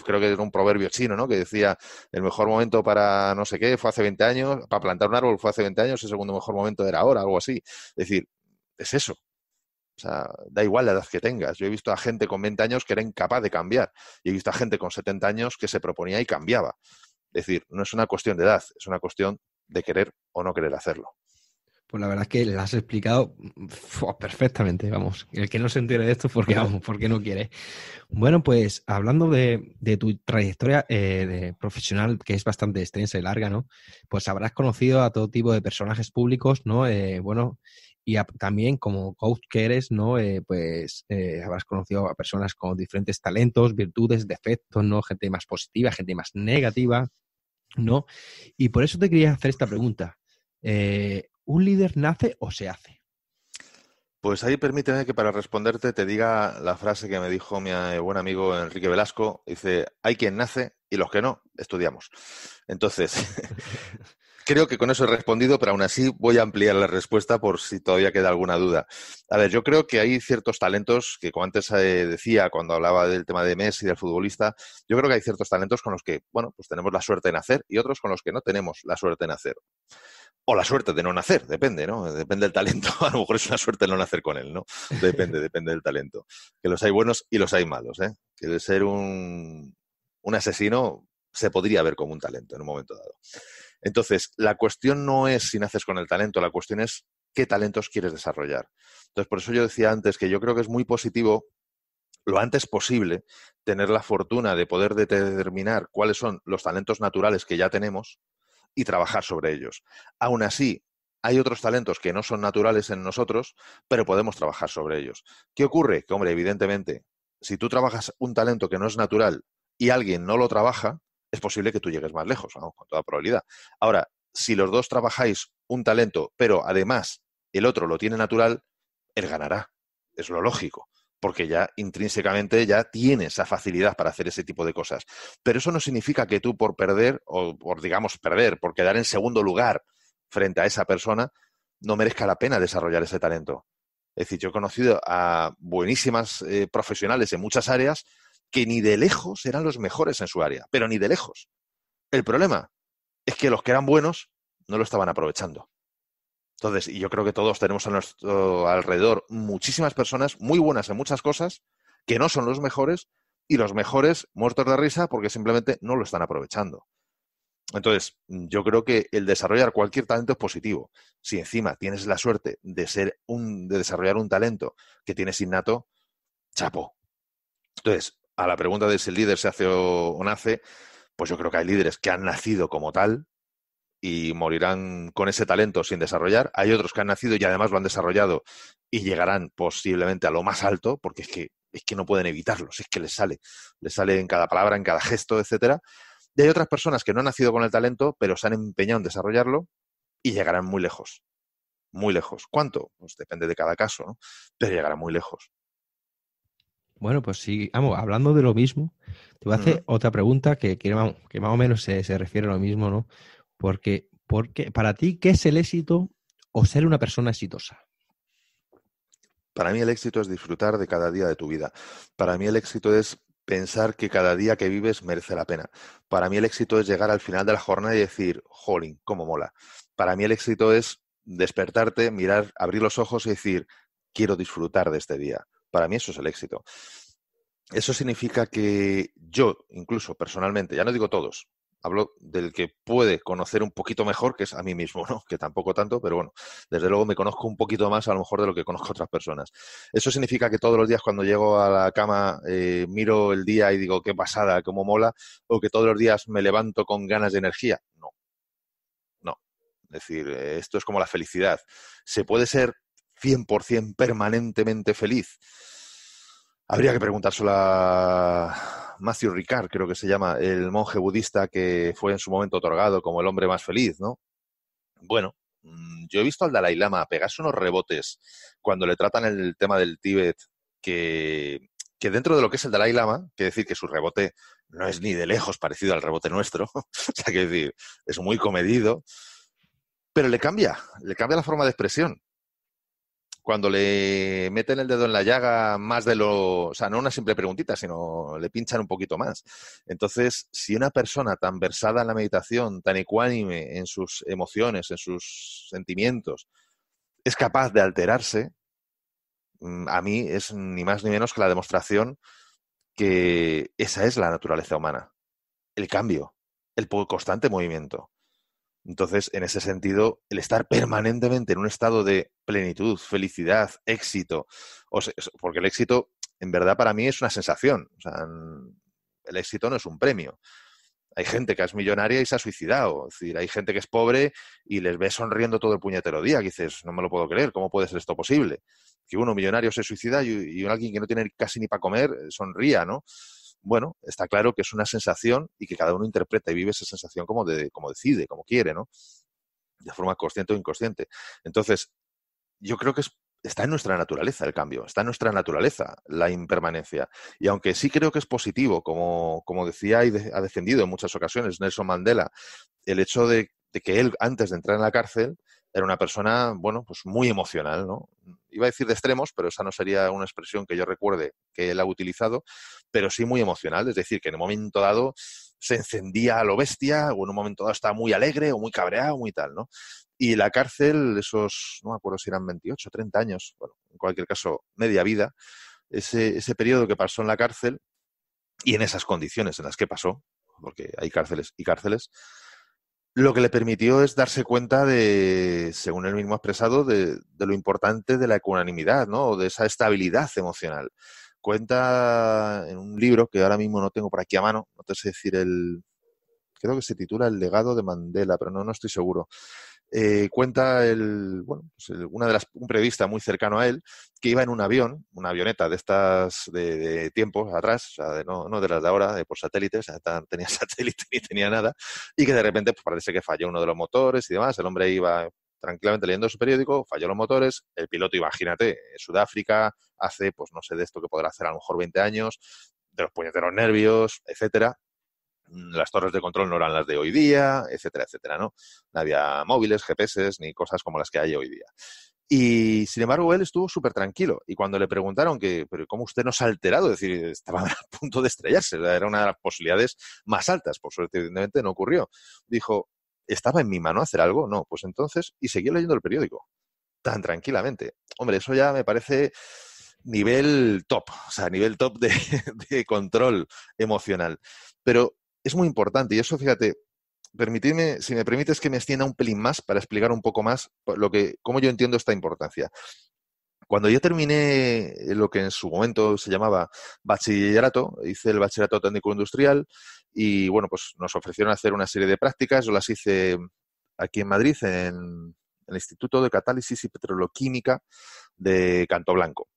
creo que era un proverbio chino, ¿no? Que decía, el mejor momento para no sé qué fue hace 20 años, para plantar un árbol fue hace 20 años, el segundo mejor momento era ahora, algo así. Es decir, es eso. O sea, da igual la edad que tengas. Yo he visto a gente con 20 años que era incapaz de cambiar y he visto a gente con 70 años que se proponía y cambiaba. Es decir, no es una cuestión de edad, es una cuestión de querer o no querer hacerlo. Pues la verdad es que le has explicado perfectamente, vamos. El que no se entere de esto porque, vamos, porque no quiere. Bueno, pues hablando de, tu trayectoria eh, profesional, que es bastante extensa y larga, ¿no? Pues habrás conocido a todo tipo de personajes públicos, ¿no? Eh, bueno, y también como coach que eres, ¿no? Eh, pues eh, habrás conocido a personas con diferentes talentos, virtudes, defectos, ¿no? Gente más positiva, gente más negativa, ¿no? Y por eso te quería hacer esta pregunta. Eh, ¿Un líder nace o se hace? Pues ahí permíteme que para responderte te diga la frase que me dijo mi buen amigo Enrique Velasco. Dice, hay quien nace y los que no, estudiamos. Entonces, creo que con eso he respondido, pero aún así voy a ampliar la respuesta por si todavía queda alguna duda. A ver, yo creo que hay ciertos talentos que, como antes eh, decía cuando hablaba del tema de Messi, del futbolista, yo creo que hay ciertos talentos con los que, bueno, pues tenemos la suerte de nacer y otros con los que no tenemos la suerte de nacer. O la suerte de no nacer, depende, ¿no? Depende del talento. A lo mejor es una suerte no nacer con él, ¿no? Depende, depende del talento. Que los hay buenos y los hay malos, ¿eh? Que de ser un asesino se podría ver como un talento en un momento dado. Entonces, la cuestión no es si naces con el talento, la cuestión es qué talentos quieres desarrollar. Entonces, por eso yo decía antes que yo creo que es muy positivo lo antes posible tener la fortuna de poder determinar cuáles son los talentos naturales que ya tenemos y trabajar sobre ellos. Aún así, hay otros talentos que no son naturales en nosotros, pero podemos trabajar sobre ellos. ¿Qué ocurre? Que, hombre, evidentemente, si tú trabajas un talento que no es natural y alguien no lo trabaja, es posible que tú llegues más lejos, con toda probabilidad. Ahora, si los dos trabajáis un talento, pero además el otro lo tiene natural, él ganará. Es lo lógico, porque ya intrínsecamente ya tiene esa facilidad para hacer ese tipo de cosas. Pero eso no significa que tú por perder, o por digamos perder, por quedar en segundo lugar frente a esa persona, no merezca la pena desarrollar ese talento. Es decir, yo he conocido a buenísimas eh, profesionales en muchas áreas que ni de lejos eran los mejores en su área, pero ni de lejos. El problema es que los que eran buenos no lo estaban aprovechando. Entonces, y yo creo que todos tenemos a nuestro alrededor muchísimas personas muy buenas en muchas cosas que no son los mejores y los mejores muertos de risa porque simplemente no lo están aprovechando. Entonces, yo creo que el desarrollar cualquier talento es positivo. Si encima tienes la suerte de ser un, de desarrollar un talento que tienes innato, chapo. Entonces, a la pregunta de si el líder se hace o nace, pues yo creo que hay líderes que han nacido como tal y morirán con ese talento sin desarrollar. Hay otros que han nacido y además lo han desarrollado y llegarán posiblemente a lo más alto, porque es que, es que no pueden evitarlo, es que les sale, les sale en cada palabra, en cada gesto, etcétera. Y hay otras personas que no han nacido con el talento, pero se han empeñado en desarrollarlo y llegarán muy lejos. Muy lejos. ¿Cuánto? Pues depende de cada caso, ¿no? Pero llegarán muy lejos. Bueno, pues sí, vamos, hablando de lo mismo, te voy a hacer otra pregunta que, más o menos se, refiere a lo mismo, ¿no? Porque, porque, para ti, ¿qué es el éxito o ser una persona exitosa? Para mí el éxito es disfrutar de cada día de tu vida. Para mí el éxito es pensar que cada día que vives merece la pena. Para mí el éxito es llegar al final de la jornada y decir, jolín, cómo mola. Para mí el éxito es despertarte, mirar, abrir los ojos y decir, quiero disfrutar de este día. Para mí eso es el éxito. Eso significa que yo, incluso personalmente, ya no digo todos, hablo del que puede conocer un poquito mejor, que es a mí mismo, ¿no? Que tampoco tanto, pero bueno, desde luego me conozco un poquito más a lo mejor de lo que conozco a otras personas. Eso significa que todos los días cuando llego a la cama eh, miro el día y digo qué pasada, cómo mola, o que todos los días me levanto con ganas de energía. No. No. Es decir, eh, esto es como la felicidad. Se puede ser 100% permanentemente feliz? Habría que preguntárselo a Matthew Ricard, creo que se llama, el monje budista que fue en su momento otorgado como el hombre más feliz, ¿no? Bueno, mm, yo he visto al Dalai Lama pegarse unos rebotes cuando le tratan el tema del Tíbet, que, dentro de lo que es el Dalai Lama, que decir que su rebote no es ni de lejos parecido al rebote nuestro, o sea, que decir, es muy comedido, pero le cambia, le cambia la forma de expresión cuando le meten el dedo en la llaga más de lo, o sea, no una simple preguntita, sino le pinchan un poquito más. Entonces, si una persona tan versada en la meditación, tan ecuánime en sus emociones, en sus sentimientos, es capaz de alterarse, mm, a mí es ni más ni menos que la demostración que esa es la naturaleza humana, el cambio, el constante movimiento. Entonces, en ese sentido, el estar permanentemente en un estado de plenitud, felicidad, éxito, o porque el éxito, en verdad, para mí es una sensación. O sea, el éxito no es un premio. Hay gente que es millonaria y se ha suicidado. Es decir, hay gente que es pobre y les ve sonriendo todo el puñetero día. Que dices, no me lo puedo creer, ¿cómo puede ser esto posible? Que uno millonario se suicida y, y alguien que no tiene casi ni para comer eh, sonría, ¿no? bueno, está claro que es una sensación y que cada uno interpreta y vive esa sensación como, de, como decide, como quiere, ¿no? De forma consciente o inconsciente. Entonces, yo creo que es está en nuestra naturaleza el cambio, está en nuestra naturaleza la impermanencia. Y aunque sí creo que es positivo, como, como decía y ha defendido en muchas ocasiones Nelson Mandela, el hecho de, de, que él, antes de entrar en la cárcel, era una persona, bueno, pues muy emocional, ¿no? Iba a decir de extremos, pero esa no sería una expresión que yo recuerde que él ha utilizado, pero sí muy emocional, es decir, que en un momento dado se encendía a lo bestia, o en un momento dado estaba muy alegre, o muy cabreado, muy tal, ¿no? Y la cárcel, esos, no me acuerdo si eran 28, 30 años, bueno, en cualquier caso, media vida, ese, ese periodo que pasó en la cárcel y en esas condiciones en las que pasó, porque hay cárceles y cárceles, lo que le permitió es darse cuenta de, según él mismo ha expresado, de, lo importante de la ecuanimidad, ¿no? De esa estabilidad emocional. Cuenta en un libro que ahora mismo no tengo por aquí a mano, no te sé decir el... Creo que se titula El legado de Mandela, pero no, no estoy seguro. Eh, cuenta el, bueno, pues una de las, un periodista muy cercano a él que iba en un avión, una avioneta de estas de, tiempos atrás, no, de las de ahora, de por satélites, tenía satélite ni tenía nada, y que de repente pues, parece que falló uno de los motores y demás. El hombre iba tranquilamente leyendo su periódico, falló los motores, el piloto, imagínate, Sudáfrica, hace, pues no sé de esto que podrá hacer a lo mejor 20 años, de los puñeteros nervios, etcétera, las torres de control no eran las de hoy día, etcétera, etcétera, ¿no? No había móviles, GPS, ni cosas como las que hay hoy día. Y sin embargo, él estuvo súper tranquilo. Y cuando le preguntaron que, pero ¿cómo usted no se ha alterado? Es decir, estaba a punto de estrellarse, era una de las posibilidades más altas. Por suerte, evidentemente, no ocurrió. Dijo, ¿estaba en mi mano hacer algo? No, pues entonces, y siguió leyendo el periódico, tan tranquilamente. Hombre, eso ya me parece nivel top, o sea, nivel top de, de control emocional. Pero es muy importante y eso, fíjate, permitirme, si me permites que me extienda un pelín más para explicar un poco más lo que, cómo yo entiendo esta importancia. Cuando yo terminé eh, lo que en su momento se llamaba bachillerato, hice el bachillerato técnico industrial y bueno, pues nos ofrecieron hacer una serie de prácticas, yo las hice aquí en Madrid en el Instituto de Catálisis y Petroloquímica de Canto Blanco.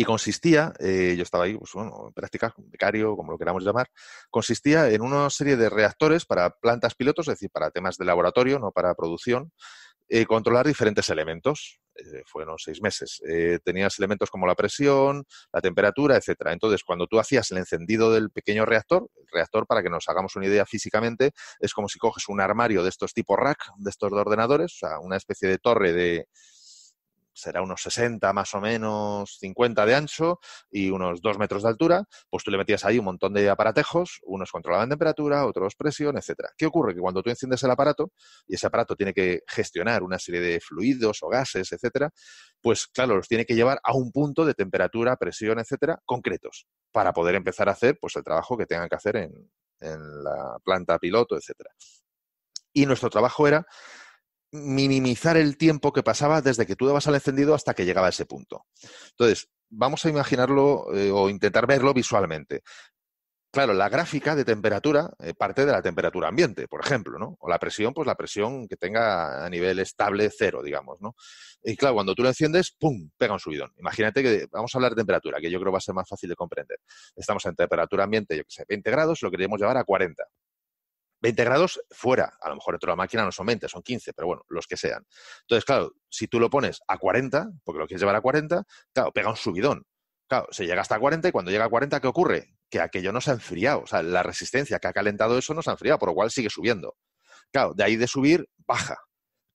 Y consistía, eh, yo estaba ahí, pues bueno, en prácticas, becario, como lo queramos llamar, consistía en una serie de reactores para plantas pilotos, es decir, para temas de laboratorio, no para producción, eh, controlar diferentes elementos. Eh, fueron seis meses. tenías elementos como la presión, la temperatura, etcétera. Entonces, cuando tú hacías el encendido del pequeño reactor, el reactor, para que nos hagamos una idea físicamente, es como si coges un armario de estos tipos rack, de estos de ordenadores, o sea, una especie de torre de, será unos 60 más o menos, 50 de ancho y unos 2 metros de altura, pues tú le metías ahí un montón de aparatejos, unos controlaban temperatura, otros presión, etcétera. ¿Qué ocurre? Que cuando tú enciendes el aparato, y ese aparato tiene que gestionar una serie de fluidos o gases, etcétera, pues claro, los tiene que llevar a un punto de temperatura, presión, etcétera, concretos, para poder empezar a hacer pues el trabajo que tengan que hacer en, en la planta piloto, etcétera. Y nuestro trabajo era minimizar el tiempo que pasaba desde que tú dabas al encendido hasta que llegaba a ese punto. Entonces, vamos a imaginarlo eh, o intentar verlo visualmente. Claro, la gráfica de temperatura eh, parte de la temperatura ambiente, por ejemplo, ¿no? O la presión, pues la presión que tenga a nivel estable cero, digamos, ¿no? Y claro, cuando tú lo enciendes, ¡pum!, pega un subidón. Imagínate que vamos a hablar de temperatura, que yo creo va a ser más fácil de comprender. Estamos en temperatura ambiente, yo que sé, 20 grados, lo queríamos llevar a 40. 20 grados fuera. A lo mejor dentro de la máquina no son 20, son 15, pero bueno, los que sean. Entonces, claro, si tú lo pones a 40, porque lo quieres llevar a 40, claro, pega un subidón. Claro, se llega hasta 40 y cuando llega a 40, ¿qué ocurre? Que aquello no se ha enfriado. O sea, la resistencia que ha calentado eso no se ha enfriado, por lo cual sigue subiendo. Claro, de ahí de subir, baja.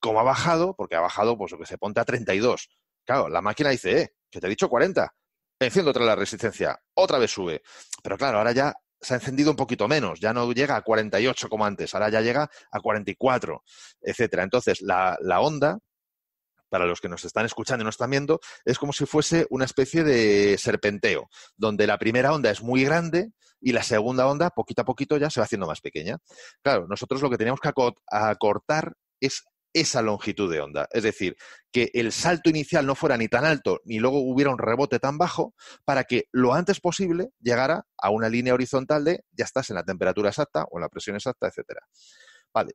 ¿Cómo ha bajado, porque ha bajado, pues lo que se ponte a 32. Claro, la máquina dice, eh, que te he dicho 40. Enciendo otra la resistencia, otra vez sube. Pero claro, ahora ya se ha encendido un poquito menos, ya no llega a 48 como antes, ahora ya llega a 44, etcétera. Entonces, la, la onda, para los que nos están escuchando y nos están viendo, es como si fuese una especie de serpenteo, donde la primera onda es muy grande y la segunda onda, poquito a poquito, ya se va haciendo más pequeña. Claro, nosotros lo que teníamos que acortar es esa longitud de onda. Es decir, que el salto inicial no fuera ni tan alto ni luego hubiera un rebote tan bajo para que lo antes posible llegara a una línea horizontal de ya estás en la temperatura exacta o en la presión exacta, etcétera. Vale.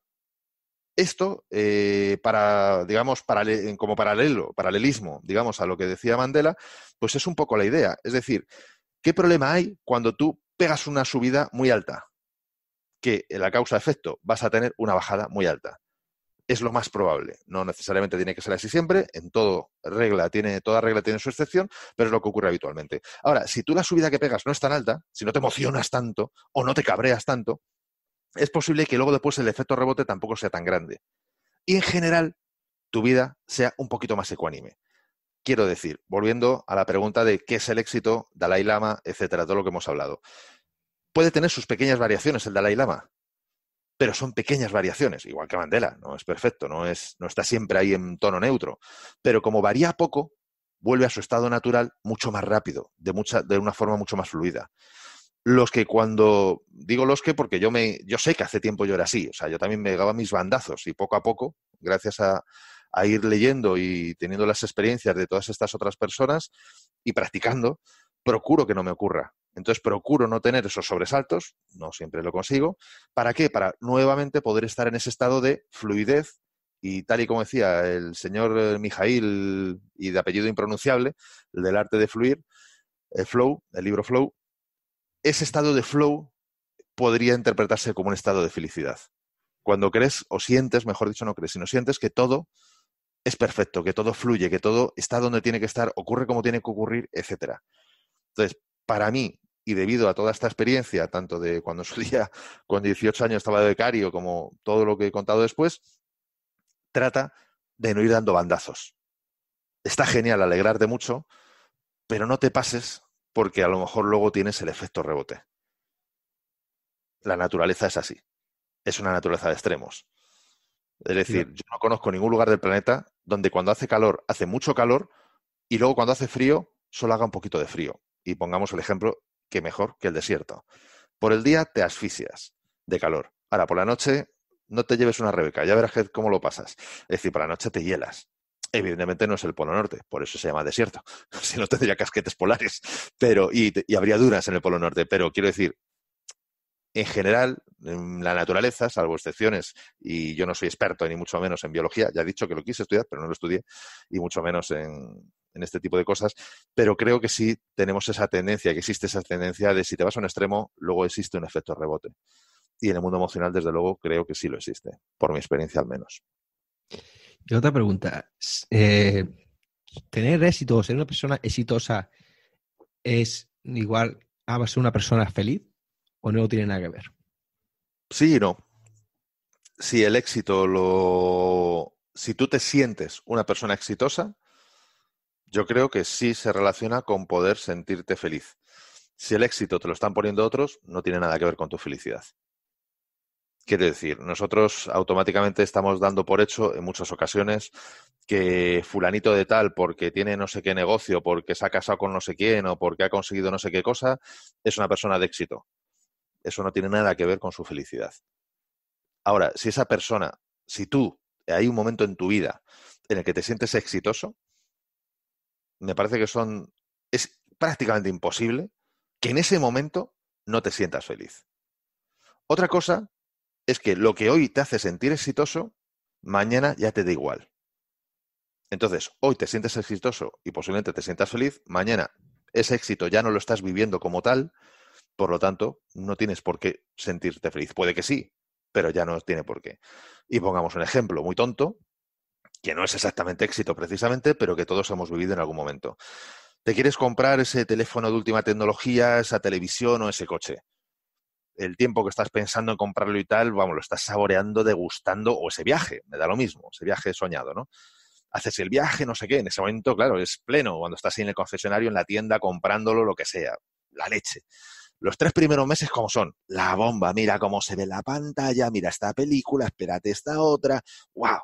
Esto, eh, para, digamos, como paralelo, paralelismo, digamos, a lo que decía Mandela, pues es un poco la idea. Es decir, ¿qué problema hay cuando tú pegas una subida muy alta? Que la causa-efecto vas a tener una bajada muy alta es lo más probable. No necesariamente tiene que ser así siempre, en todo regla tiene, toda regla tiene su excepción, pero es lo que ocurre habitualmente. Ahora, si tú la subida que pegas no es tan alta, si no te emocionas tanto o no te cabreas tanto, es posible que luego después el efecto rebote tampoco sea tan grande. Y en general, tu vida sea un poquito más ecuánime. Quiero decir, volviendo a la pregunta de qué es el éxito, Dalai Lama, etcétera, todo lo que hemos hablado. Puede tener sus pequeñas variaciones el Dalai Lama, pero son pequeñas variaciones, igual que Mandela, no es perfecto, no, es, no está siempre ahí en tono neutro, pero como varía poco, vuelve a su estado natural mucho más rápido, de, mucha, de una forma mucho más fluida. Los que cuando digo los que, porque yo, me, yo sé que hace tiempo yo era así, o sea, yo también me daba mis bandazos y poco a poco, gracias a ir leyendo y teniendo las experiencias de todas estas otras personas y practicando, procuro que no me ocurra. Entonces procuro no tener esos sobresaltos, no siempre lo consigo. ¿Para qué? Para nuevamente poder estar en ese estado de fluidez y tal y como decía el señor eh, Mijail y de apellido impronunciable, el del arte de fluir, el flow, el libro flow, ese estado de flow podría interpretarse como un estado de felicidad. Cuando crees o sientes, mejor dicho, no crees, sino sientes que todo es perfecto, que todo fluye, que todo está donde tiene que estar, ocurre como tiene que ocurrir, etcétera. Entonces, para mí, y debido a toda esta experiencia, tanto de cuando sufría con 18 años estaba de becario, como todo lo que he contado después, trata de no ir dando bandazos. Está genial alegrarte mucho, pero no te pases porque a lo mejor luego tienes el efecto rebote. La naturaleza es así. Es una naturaleza de extremos. Es decir, yo no conozco ningún lugar del planeta donde cuando hace calor hace mucho calor y luego cuando hace frío solo haga un poquito de frío y pongamos el ejemplo que mejor que el desierto. Por el día te asfixias de calor. Ahora, por la noche no te lleves una rebeca, ya verás cómo lo pasas. Es decir, por la noche te hielas. Evidentemente no es el Polo Norte, por eso se llama desierto. Si no tendría casquetes polares, pero y, habría dunas en el Polo Norte. Pero quiero decir, en general, en la naturaleza, salvo excepciones, y yo no soy experto ni mucho menos en biología, ya he dicho que lo quise estudiar, pero no lo estudié, y mucho menos en, en este tipo de cosas, pero creo que sí tenemos esa tendencia, que existe esa tendencia de si te vas a un extremo, luego existe un efecto rebote. Y en el mundo emocional, desde luego, creo que sí lo existe, por mi experiencia al menos. Y otra pregunta, eh, ¿tener éxito, ser una persona exitosa es igual a ser una persona feliz o no tiene nada que ver? Sí y no. Si el éxito lo. Si tú te sientes una persona exitosa, yo creo que sí se relaciona con poder sentirte feliz. Si el éxito te lo están poniendo otros, no tiene nada que ver con tu felicidad. Quiere decir, nosotros automáticamente estamos dando por hecho en muchas ocasiones que fulanito de tal, porque tiene no sé qué negocio, porque se ha casado con no sé quién o porque ha conseguido no sé qué cosa, es una persona de éxito. Eso no tiene nada que ver con su felicidad. Ahora, si esa persona, si tú, hay un momento en tu vida en el que te sientes exitoso, me parece que son, es prácticamente imposible que en ese momento no te sientas feliz. Otra cosa es que lo que hoy te hace sentir exitoso, mañana ya te da igual. Entonces, hoy te sientes exitoso y posiblemente te sientas feliz, mañana ese éxito ya no lo estás viviendo como tal, por lo tanto, no tienes por qué sentirte feliz. Puede que sí, pero ya no tiene por qué. Y pongamos un ejemplo muy tonto, que no es exactamente éxito precisamente, pero que todos hemos vivido en algún momento. Te quieres comprar ese teléfono de última tecnología, esa televisión o ese coche. El tiempo que estás pensando en comprarlo y tal, vamos, lo estás saboreando, degustando, o ese viaje, me da lo mismo, ese viaje soñado, ¿no? Haces el viaje, no sé qué, en ese momento, claro, es pleno, cuando estás ahí en el concesionario, en la tienda, comprándolo, lo que sea, la leche. Los tres primeros meses, ¿cómo son? La bomba, mira cómo se ve la pantalla, mira esta película, espérate esta otra, wow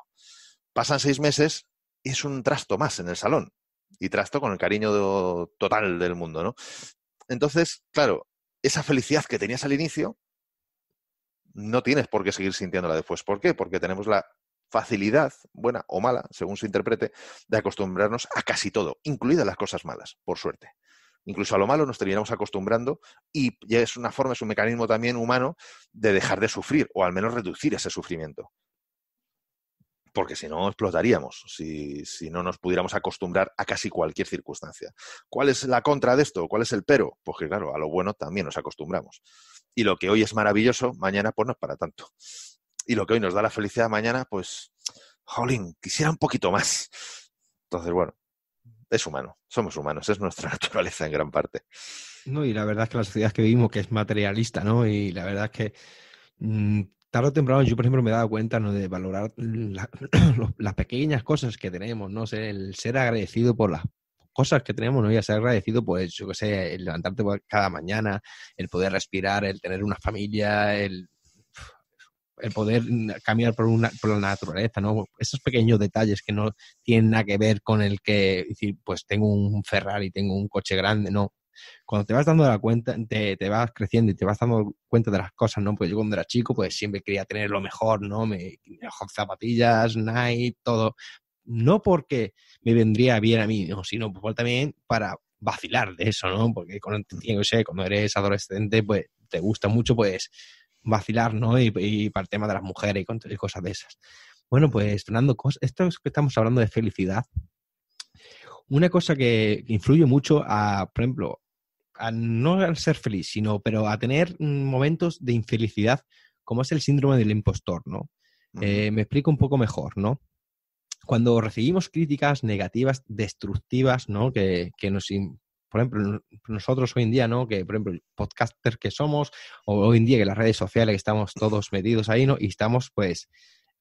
Pasan seis meses y es un trasto más en el salón. Y trasto con el cariño total del mundo, ¿no? Entonces, claro, esa felicidad que tenías al inicio, no tienes por qué seguir sintiéndola después. ¿Por qué? Porque tenemos la facilidad, buena o mala, según se interprete, de acostumbrarnos a casi todo, incluidas las cosas malas, por suerte. Incluso a lo malo nos terminamos acostumbrando y ya es una forma, es un mecanismo también humano de dejar de sufrir o al menos reducir ese sufrimiento porque si no explotaríamos, si, no nos pudiéramos acostumbrar a casi cualquier circunstancia. ¿Cuál es la contra de esto? ¿Cuál es el pero? Porque pues claro, a lo bueno también nos acostumbramos. Y lo que hoy es maravilloso, mañana pues no es para tanto. Y lo que hoy nos da la felicidad, mañana pues, jolín, quisiera un poquito más. Entonces, bueno, es humano, somos humanos, es nuestra naturaleza en gran parte. No, y la verdad es que la sociedad que vivimos, que es materialista, ¿no? Y la verdad es que mm, tarde o temprano yo, por ejemplo, me he dado cuenta ¿no? de valorar las pequeñas cosas que tenemos, ¿no? sé el ser agradecido por las cosas que tenemos, ¿no? Y ser agradecido, pues, yo que sé, el levantarte cada mañana, el poder respirar, el tener una familia, el, el poder cambiar por, una, por la naturaleza, ¿no? Esos pequeños detalles que no tienen nada que ver con el que, decir, pues tengo un Ferrari, y tengo un coche grande, no. Cuando te vas dando la cuenta, te, vas creciendo y te vas dando cuenta de las cosas, ¿no? pues yo cuando era chico, pues siempre quería tener lo mejor, ¿no? Me, zapatillas, Nike, todo. No porque me vendría bien a mí, sino pues, también para vacilar de eso, ¿no? Porque cuando, eres adolescente, pues te gusta mucho, pues vacilar, ¿no? Y, para el tema de las mujeres y, cosas de esas. Bueno, pues Fernando, esto es que estamos hablando de felicidad. Una cosa que influye mucho a, por ejemplo, a no al ser feliz, sino pero a tener mm, momentos de infelicidad, como es el síndrome del impostor, ¿no? Eh, me explico un poco mejor, ¿no? Cuando recibimos críticas negativas, destructivas, ¿no? Que, que nos, por ejemplo, nosotros hoy en día, ¿no? Que, por ejemplo, el podcaster que somos, o hoy en día que las redes sociales que estamos todos metidos ahí, ¿no? Y estamos, pues,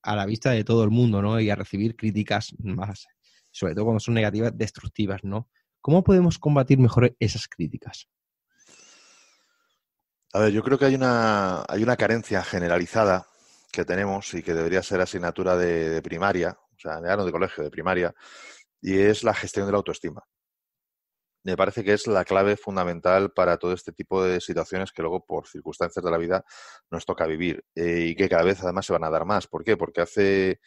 a la vista de todo el mundo, ¿no? Y a recibir críticas más, sobre todo cuando son negativas, destructivas, ¿no? ¿Cómo podemos combatir mejor esas críticas? A ver, yo creo que hay una, hay una carencia generalizada que tenemos y que debería ser asignatura de, primaria, o sea, ya no de colegio, de primaria, y es la gestión de la autoestima. Me parece que es la clave fundamental para todo este tipo de situaciones que luego, por circunstancias de la vida, nos toca vivir eh, y que cada vez además se van a dar más. ¿Por qué? Porque hace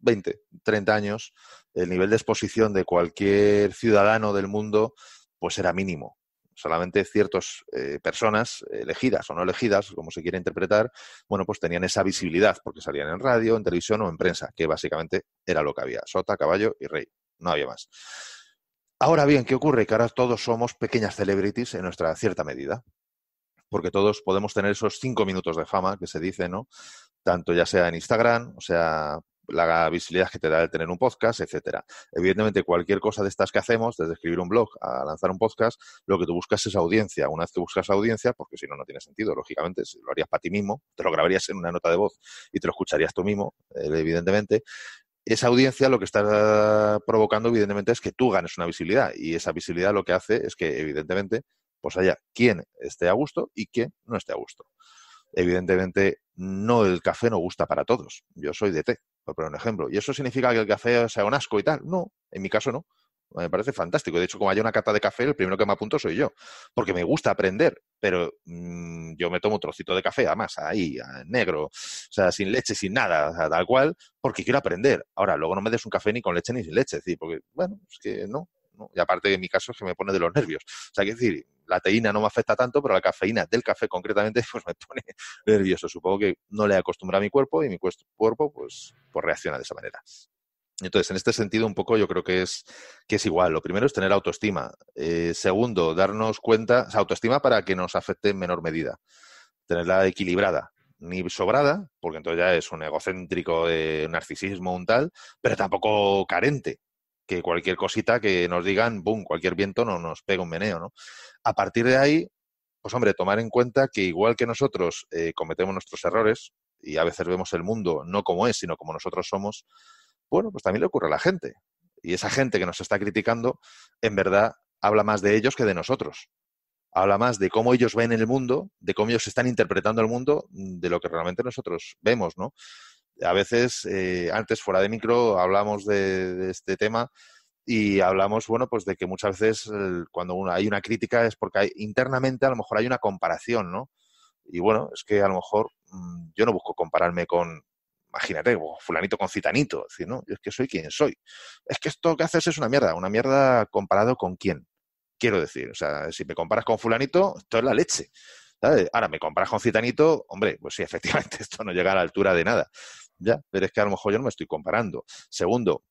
20, 30 años, el nivel de exposición de cualquier ciudadano del mundo pues era mínimo. Solamente ciertas eh, personas elegidas o no elegidas, como se quiere interpretar, bueno, pues tenían esa visibilidad porque salían en radio, en televisión o en prensa, que básicamente era lo que había, sota, caballo y rey, no había más. Ahora bien, ¿qué ocurre? Que ahora todos somos pequeñas celebrities en nuestra cierta medida, porque todos podemos tener esos cinco minutos de fama que se dice, ¿no? Tanto ya sea en Instagram, o sea, la visibilidad que te da el tener un podcast, etcétera. Evidentemente, cualquier cosa de estas que hacemos, desde escribir un blog a lanzar un podcast, lo que tú buscas es audiencia. Una vez que buscas audiencia, porque si no, no tiene sentido, lógicamente, si lo harías para ti mismo, te lo grabarías en una nota de voz y te lo escucharías tú mismo, eh, evidentemente, esa audiencia lo que está provocando, evidentemente, es que tú ganes una visibilidad. Y esa visibilidad lo que hace es que, evidentemente, pues haya quien esté a gusto y quien no esté a gusto. Evidentemente, no el café no gusta para todos. Yo soy de té por poner un ejemplo. ¿Y eso significa que el café sea un asco y tal? No, en mi caso no. Me parece fantástico. De hecho, como hay una cata de café, el primero que me apunto soy yo, porque me gusta aprender, pero mm, yo me tomo un trocito de café, además, ahí, ah, negro, o sea, sin leche, sin nada, tal cual, porque quiero aprender. Ahora, luego no me des un café ni con leche ni sin leche, es porque, bueno, es que no, Y aparte, en mi caso, es que me pone de los nervios. O sea, que decir, la teína no me afecta tanto, pero la cafeína del café concretamente pues me pone nervioso. Supongo que no le acostumbrado a mi cuerpo y mi cuerpo pues, pues reacciona de esa manera. Entonces, en este sentido, un poco yo creo que es, que es igual. Lo primero es tener autoestima. Eh, segundo, darnos cuenta, o sea, autoestima para que nos afecte en menor medida. Tenerla equilibrada, ni sobrada, porque entonces ya es un egocéntrico, de eh, narcisismo, un tal, pero tampoco carente que cualquier cosita que nos digan, boom, cualquier viento no nos pega un meneo, ¿no? A partir de ahí, pues hombre, tomar en cuenta que igual que nosotros eh, cometemos nuestros errores y a veces vemos el mundo no como es, sino como nosotros somos, bueno, pues también le ocurre a la gente. Y esa gente que nos está criticando, en verdad, habla más de ellos que de nosotros. Habla más de cómo ellos ven el mundo, de cómo ellos están interpretando el mundo, mm, de lo que realmente nosotros vemos, ¿no? a veces, eh, antes fuera de micro, hablamos de, este tema y hablamos, bueno, pues de que muchas veces eh, cuando hay una crítica es porque hay, internamente a lo mejor hay una comparación, ¿no? Y bueno, es que a lo mejor mm, yo no busco compararme con, imagínate, fulanito con citanito, es decir, no, es que soy quien soy. Es que esto que haces es una mierda, una mierda comparado con quién. Quiero decir, o sea, si me comparas con fulanito, esto es la leche. Ahora, me comparas con citanito, hombre, pues sí, efectivamente, esto no llega a la altura de nada. Ya, pero es que a lo mejor yo no me estoy comparando. Segundo,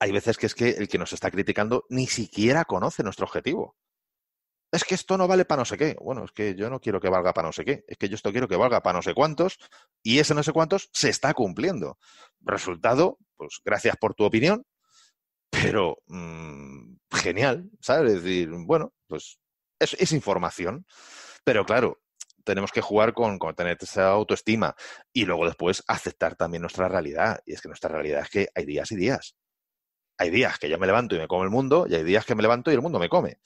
hay veces que es que el que nos está criticando ni siquiera conoce nuestro objetivo. Es que esto no vale para no sé qué. Bueno, es que yo no quiero que valga para no sé qué. Es que yo esto quiero que valga para no sé cuántos y ese no sé cuántos se está cumpliendo. Resultado, pues gracias por tu opinión, pero mm, genial, ¿sabes? Es decir, bueno, pues es información. Pero claro, tenemos que jugar con, tener esa autoestima y luego después aceptar también nuestra realidad. Y es que nuestra realidad es que hay días y días. Hay días que yo me levanto y me como el mundo y hay días que me levanto y el mundo me come.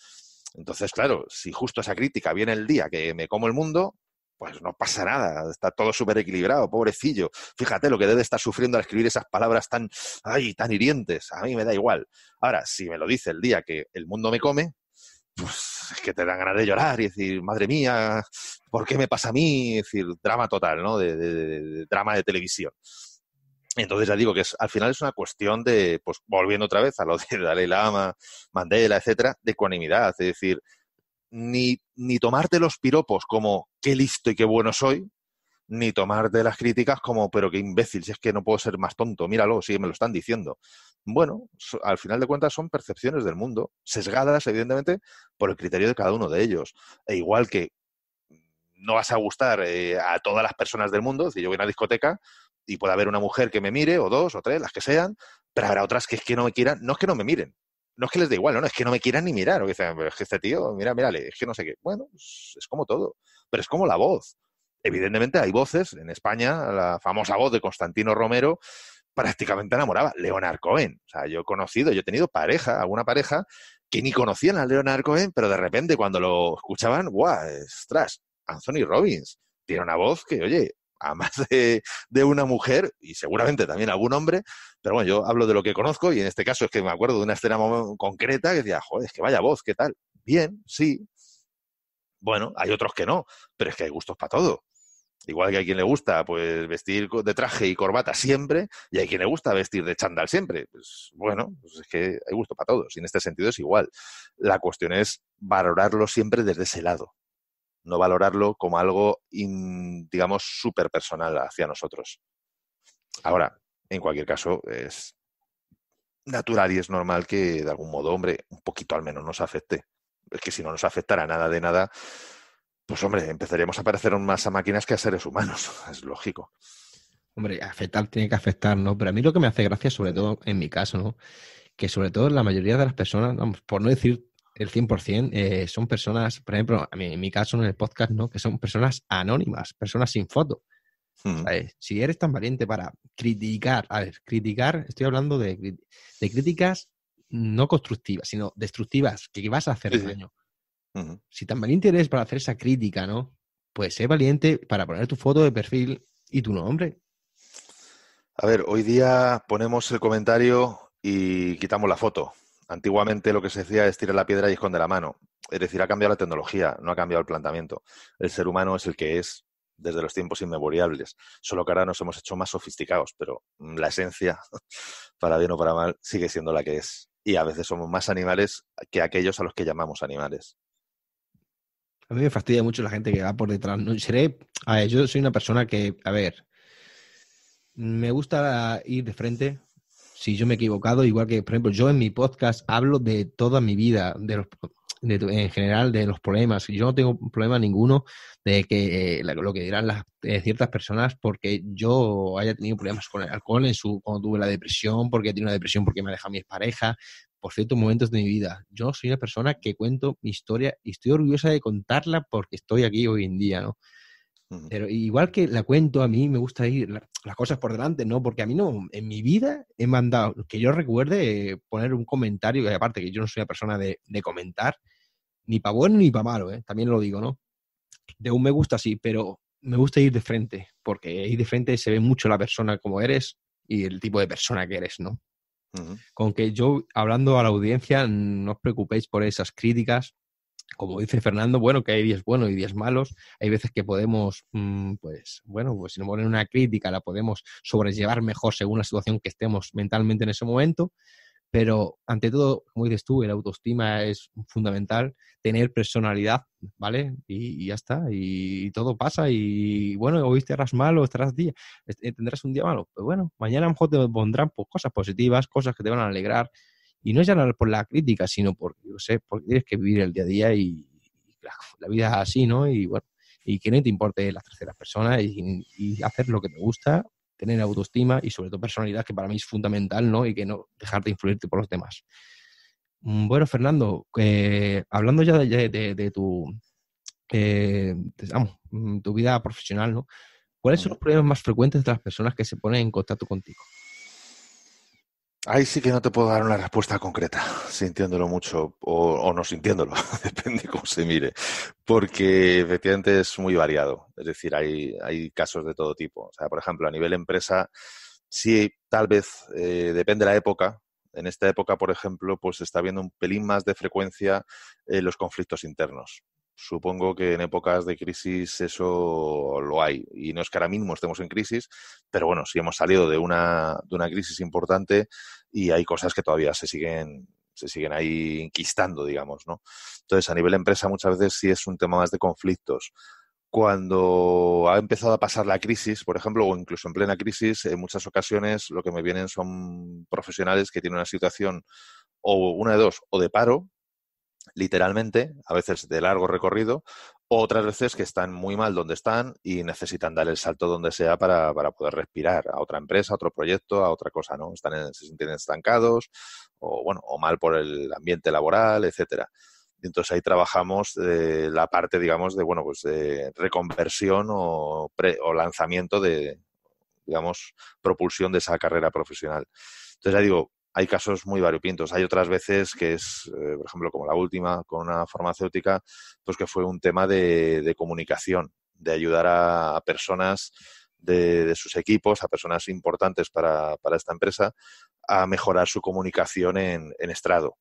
Entonces, claro, si justo esa crítica viene el día que me como el mundo, pues no pasa nada, está todo súper equilibrado, pobrecillo. Fíjate lo que debe estar sufriendo al escribir esas palabras tan, ay, tan hirientes. A mí me da igual. Ahora, si me lo dice el día que el mundo me come, pues que te dan ganas de llorar y decir, madre mía, ¿por qué me pasa a mí? Es decir, drama total, ¿no? De, drama de televisión. Entonces ya digo que es, al final es una cuestión de, pues volviendo otra vez a lo de Dalai Lama, Mandela, etcétera, de ecuanimidad. Es decir, ni, ni tomarte los piropos como qué listo y qué bueno soy, ni tomar de las críticas como, pero qué imbécil, si es que no puedo ser más tonto, míralo, si me lo están diciendo. Bueno, al final de cuentas son percepciones del mundo, sesgadas, evidentemente, por el criterio de cada uno de ellos. E igual que no vas a gustar eh, a todas las personas del mundo, si yo voy a una discoteca y puede haber una mujer que me mire, o dos, o tres, las que sean, pero habrá otras que es que no me quieran, no es que no me miren, no es que les dé igual, no, es que no me quieran ni mirar, o que dicen, es que este tío, mira, mírale, es que no sé qué. Bueno, es como todo, pero es como la voz evidentemente hay voces, en España, la famosa voz de Constantino Romero prácticamente enamoraba, Leonard Cohen. O sea, yo he conocido, yo he tenido pareja, alguna pareja, que ni conocían a Leonard Cohen, pero de repente cuando lo escuchaban, ¡guau! ¡Estras! Anthony Robbins tiene una voz que, oye, a más de, de, una mujer y seguramente también algún hombre, pero bueno, yo hablo de lo que conozco y en este caso es que me acuerdo de una escena concreta que decía, joder, es que vaya voz, ¿qué tal? Bien, sí. Bueno, hay otros que no, pero es que hay gustos para todo. Igual que a quien le gusta pues vestir de traje y corbata siempre, y hay quien le gusta vestir de chandal siempre. Pues bueno, pues es que hay gusto para todos, y en este sentido es igual. La cuestión es valorarlo siempre desde ese lado, no valorarlo como algo, digamos, súper personal hacia nosotros. Ahora, en cualquier caso, es natural y es normal que de algún modo, hombre, un poquito al menos nos afecte. Es que si no nos afectara nada de nada, pues hombre, empezaríamos a parecer más a máquinas que a seres humanos, es lógico. Hombre, afectar tiene que afectar, ¿no? Pero a mí lo que me hace gracia, sobre todo en mi caso, ¿no? Que sobre todo la mayoría de las personas, vamos, por no decir el 100%, eh, son personas, por ejemplo, en mi caso, en el podcast, ¿no? Que son personas anónimas, personas sin foto. Hmm. Si eres tan valiente para criticar, a ver, criticar, estoy hablando de, críticas no constructivas, sino destructivas, que vas a hacer daño. Si tan valiente eres para hacer esa crítica, ¿no? Pues sé valiente para poner tu foto de perfil y tu nombre. A ver, hoy día ponemos el comentario y quitamos la foto. Antiguamente lo que se decía es tirar la piedra y esconder la mano. Es decir, ha cambiado la tecnología, no ha cambiado el planteamiento. El ser humano es el que es desde los tiempos inmemoriales, solo que ahora nos hemos hecho más sofisticados, pero la esencia, para bien o para mal, sigue siendo la que es. Y a veces somos más animales que aquellos a los que llamamos animales. A mí me fastidia mucho la gente que va por detrás. No A yo soy una persona que, a ver, me gusta ir de frente. Si yo me he equivocado, igual que, por ejemplo, yo en mi podcast hablo de toda mi vida, de los, en general, de los problemas. Yo no tengo problema ninguno de que eh, lo que dirán las eh, ciertas personas porque yo haya tenido problemas con el alcohol en su, cuando tuve la depresión, porque he tenido una depresión porque me ha dejado mi pareja, por ciertos momentos de mi vida. Yo soy una persona que cuento mi historia y estoy orgullosa de contarla porque estoy aquí hoy en día, ¿no? Pero igual que la cuento, a mí me gusta ir las cosas por delante, ¿no? Porque a mí no, en mi vida he mandado, que yo recuerde poner un comentario, que aparte que yo no soy una persona de, de comentar, ni para bueno ni para malo, ¿eh? también lo digo, ¿no? De un me gusta sí, pero me gusta ir de frente, porque ir de frente se ve mucho la persona como eres y el tipo de persona que eres, ¿no? Con que yo, hablando a la audiencia, no os preocupéis por esas críticas. Como dice Fernando, bueno, que hay días buenos y días malos. Hay veces que podemos, mm, pues, bueno, pues si nos ponen una crítica, la podemos sobrellevar mejor según la situación que estemos mentalmente en ese momento pero ante todo, como dices tú, el autoestima es fundamental, tener personalidad, ¿vale? Y, ya está, y, todo pasa, y bueno, hoy harás malo, estarás día, eh, tendrás un día malo, pero pues bueno, mañana a lo mejor te pondrán pues, cosas positivas, cosas que te van a alegrar, y no es ya por la crítica, sino porque, yo sé, tienes que vivir el día a día y, la, vida es así, ¿no? Y bueno, y que no te importe las terceras personas y hacer lo que te gusta tener autoestima y sobre todo personalidad, que para mí es fundamental, ¿no? Y que no dejar de influirte por los demás. Mm, bueno, Fernando, eh, hablando ya de, tu, eh, mm, tu vida profesional, ¿no? ¿Cuáles son los problemas más frecuentes de las personas que se ponen en contacto contigo? Ahí sí que no te puedo dar una respuesta concreta, sintiéndolo mucho o, no sintiéndolo, depende cómo se mire, porque efectivamente es muy variado, es decir, hay, casos de todo tipo. O sea, por ejemplo, a nivel empresa, sí, tal vez, eh, depende la época. En esta época, por ejemplo, pues se está viendo un pelín más de frecuencia eh, los conflictos internos. Supongo que en épocas de crisis eso lo hay. Y no es que ahora mismo estemos en crisis, pero bueno, sí hemos salido de una, de una crisis importante y hay cosas que todavía se siguen se siguen ahí inquistando, digamos, ¿no? Entonces, a nivel empresa muchas veces sí es un tema más de conflictos. Cuando ha empezado a pasar la crisis, por ejemplo, o incluso en plena crisis, en muchas ocasiones lo que me vienen son profesionales que tienen una situación o una de dos, o de paro, literalmente, a veces de largo recorrido, otras veces que están muy mal donde están y necesitan dar el salto donde sea para, para poder respirar a otra empresa, a otro proyecto, a otra cosa, ¿no? Están se sienten estancados o, bueno, o mal por el ambiente laboral, etcétera. Entonces ahí trabajamos la parte, digamos, de, bueno, pues de reconversión o, o lanzamiento de, digamos, propulsión de esa carrera profesional. Entonces ya digo, hay casos muy variopintos. Hay otras veces que es, eh, por ejemplo, como la última con una farmacéutica, pues que fue un tema de, comunicación, de ayudar a, personas de, sus equipos, a personas importantes para, esta empresa, a mejorar su comunicación en, estrado.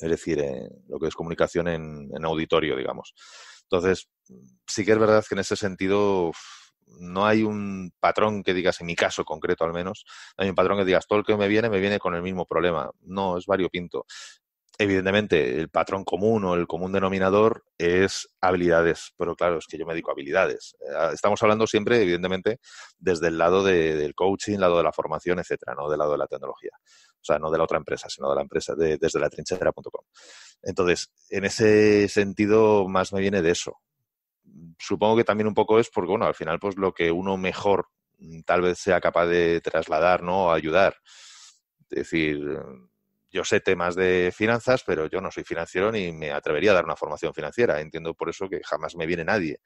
Es decir, lo que es comunicación en, en, auditorio, digamos. Entonces, sí que es verdad que en ese sentido no hay un patrón que digas, en mi caso concreto al menos, no hay un patrón que digas, todo el que me viene me viene con el mismo problema. No, es variopinto. Evidentemente, el patrón común o el común denominador es habilidades, pero claro, es que yo me dedico habilidades. Eh, estamos hablando siempre, evidentemente, desde el lado del coaching, lado de la formación, etcétera, no del lado de la tecnología. O sea, no de la otra empresa, sino de la empresa, desde la trinchera.com. Entonces, en ese sentido, más me viene de eso supongo que también un poco es porque, bueno, al final, pues lo que uno mejor mm, tal vez sea capaz de trasladar, ¿no? ayudar. Es decir, yo sé temas de finanzas, pero yo no soy financiero ni me atrevería a dar una formación financiera. Entiendo por eso que jamás me viene nadie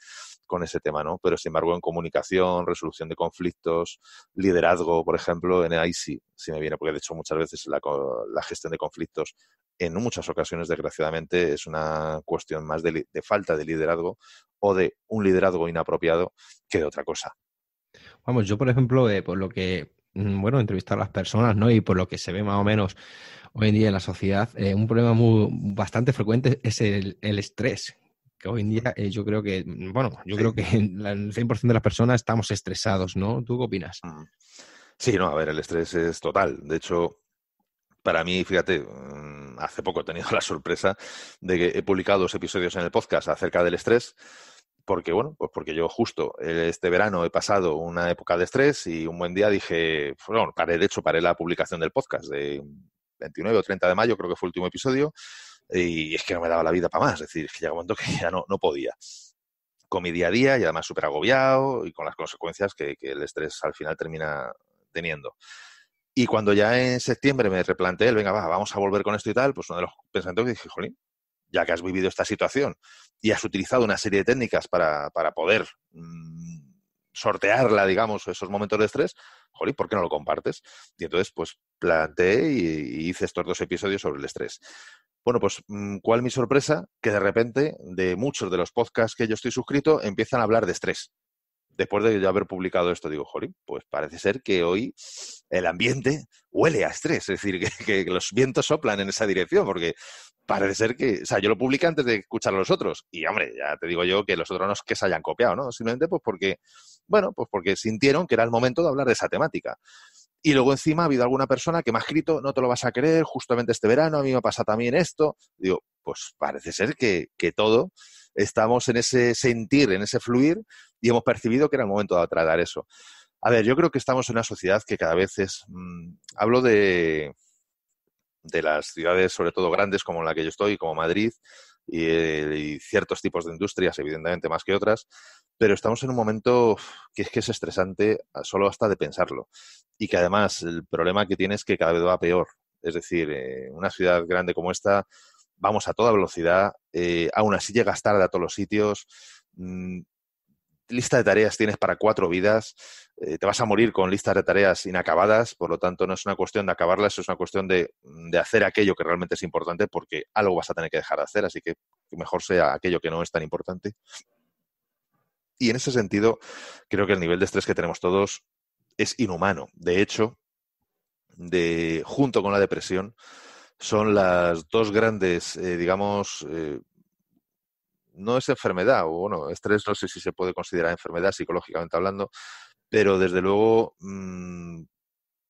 con ese tema, ¿no? Pero sin embargo, en comunicación, resolución de conflictos, liderazgo, por ejemplo, en ahí sí, sí me viene, porque de hecho muchas veces la, gestión de conflictos en muchas ocasiones, desgraciadamente, es una cuestión más de, falta de liderazgo o de un liderazgo inapropiado que de otra cosa. Vamos, yo por ejemplo, eh, por lo que, mm, bueno, entrevistar a las personas, ¿no? Y por lo que se ve más o menos hoy en día en la sociedad, eh, un problema muy, bastante frecuente es el, estrés, que hoy en día eh, yo creo que, bueno, yo creo que el 100% de las personas estamos estresados, ¿no? ¿Tú qué opinas? Mm. Sí, no, a ver, el estrés es total. De hecho, para mí, fíjate, mm, hace poco he tenido la sorpresa de que he publicado dos episodios en el podcast acerca del estrés porque bueno, pues porque yo justo eh, este verano he pasado una época de estrés y un buen día dije, bueno, paré, de hecho paré la publicación del podcast de, 29 o 30 de mayo, creo que fue el último episodio, y es que no me daba la vida para más, es decir, que llega un momento que ya no, no podía con mi día a día y además súper agobiado y con las consecuencias que, el estrés al final termina teniendo. Y cuando ya en septiembre me replanteé, el, venga, va, vamos a volver con esto y tal, pues uno de los pensamientos que dije, jolín, ya que has vivido esta situación y has utilizado una serie de técnicas para, para poder mm, sortearla, digamos, esos momentos de estrés, jolí, ¿por qué no lo compartes? Y entonces, pues planteé y, hice estos dos episodios sobre el estrés. Bueno, pues, mm, ¿cuál mi sorpresa? Que de repente, de muchos de los podcasts que yo estoy suscrito, empiezan a hablar de estrés. Después de yo haber publicado esto, digo, jolín, pues parece ser que hoy el ambiente huele a estrés, es decir, que los vientos soplan en esa dirección, porque parece ser que, o sea, yo lo publiqué antes de escuchar a los otros. Y hombre, ya te digo yo que los otros no es que se hayan copiado, ¿no? Simplemente pues porque, bueno, pues porque sintieron que era el momento de hablar de esa temática. Y luego encima ha habido alguna persona que me ha escrito, no te lo vas a creer, justamente este verano a mí me pasa también esto. Digo, pues parece ser que, que todo estamos en ese sentir, en ese fluir, y hemos percibido que era el momento de tratar eso. A ver, yo creo que estamos en una sociedad que cada vez es, mm, hablo de, de las ciudades, sobre todo grandes como la que yo estoy, como Madrid, y, eh, ciertos tipos de industrias, evidentemente más que otras, pero estamos en un momento que es que es estresante ah, solo hasta de pensarlo. Y que además el problema que tiene es que cada vez va peor. Es decir, eh, una ciudad grande como esta, vamos a toda velocidad, eh, aún así llegas tarde a todos los sitios, mm, lista de tareas tienes para cuatro vidas, eh, te vas a morir con listas de tareas inacabadas, por lo tanto no es una cuestión de acabarlas, es una cuestión de, hacer aquello que realmente es importante porque algo vas a tener que dejar de hacer, así que mejor sea aquello que no es tan importante. Y en ese sentido, creo que el nivel de estrés que tenemos todos es inhumano. De hecho, de, junto con la depresión, son las dos grandes, eh, digamos, eh, no es enfermedad, o bueno, estrés no sé si se puede considerar enfermedad psicológicamente hablando, pero desde luego mm,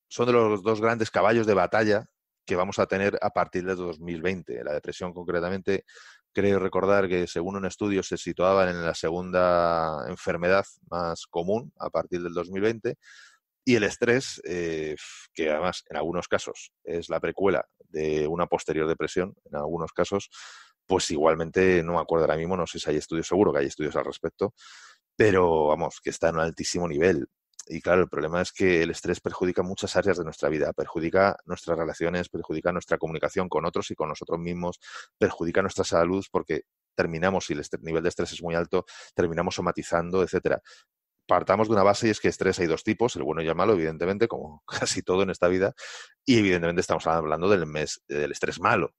son de los dos grandes caballos de batalla que vamos a tener a partir de 2020. La depresión concretamente, creo recordar que según un estudio se situaba en la segunda enfermedad más común a partir del 2020 y el estrés, eh, que además en algunos casos es la precuela de una posterior depresión, en algunos casos pues igualmente, no me acuerdo ahora mismo, no sé si hay estudios, seguro que hay estudios al respecto, pero vamos, que está en un altísimo nivel. Y claro, el problema es que el estrés perjudica muchas áreas de nuestra vida, perjudica nuestras relaciones, perjudica nuestra comunicación con otros y con nosotros mismos, perjudica nuestra salud porque terminamos, si el nivel de estrés es muy alto, terminamos somatizando, etcétera. Partamos de una base y es que estrés hay dos tipos, el bueno y el malo, evidentemente, como casi todo en esta vida, y evidentemente estamos hablando del estrés malo,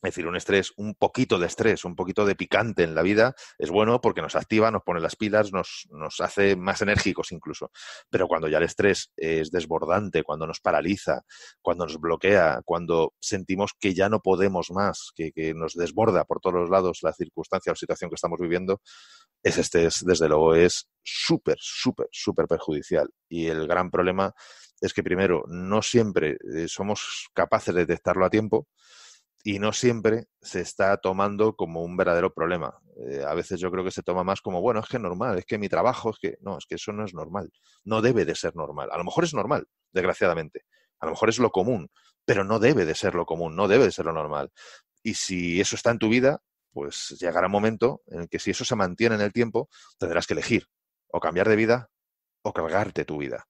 es decir, un estrés, un poquito de estrés, un poquito de picante en la vida es bueno porque nos activa, nos pone las pilas, nos, hace más enérgicos incluso. Pero cuando ya el estrés es desbordante, cuando nos paraliza, cuando nos bloquea, cuando sentimos que ya no podemos más, que, que nos desborda por todos los lados la circunstancia o situación que estamos viviendo, ese estrés, desde luego, es súper, súper, súper perjudicial. Y el gran problema es que, primero, no siempre eh, somos capaces de detectarlo a tiempo y no siempre se está tomando como un verdadero problema. Eh, a veces yo creo que se toma más como, bueno, es que es normal, es que mi trabajo, es que no, es que eso no es normal, no debe de ser normal. A lo mejor es normal, desgraciadamente, a lo mejor es lo común, pero no debe de ser lo común, no debe de ser lo normal. Y si eso está en tu vida, pues llegará un momento en el que si eso se mantiene en el tiempo, tendrás que elegir o cambiar de vida o cargarte tu vida,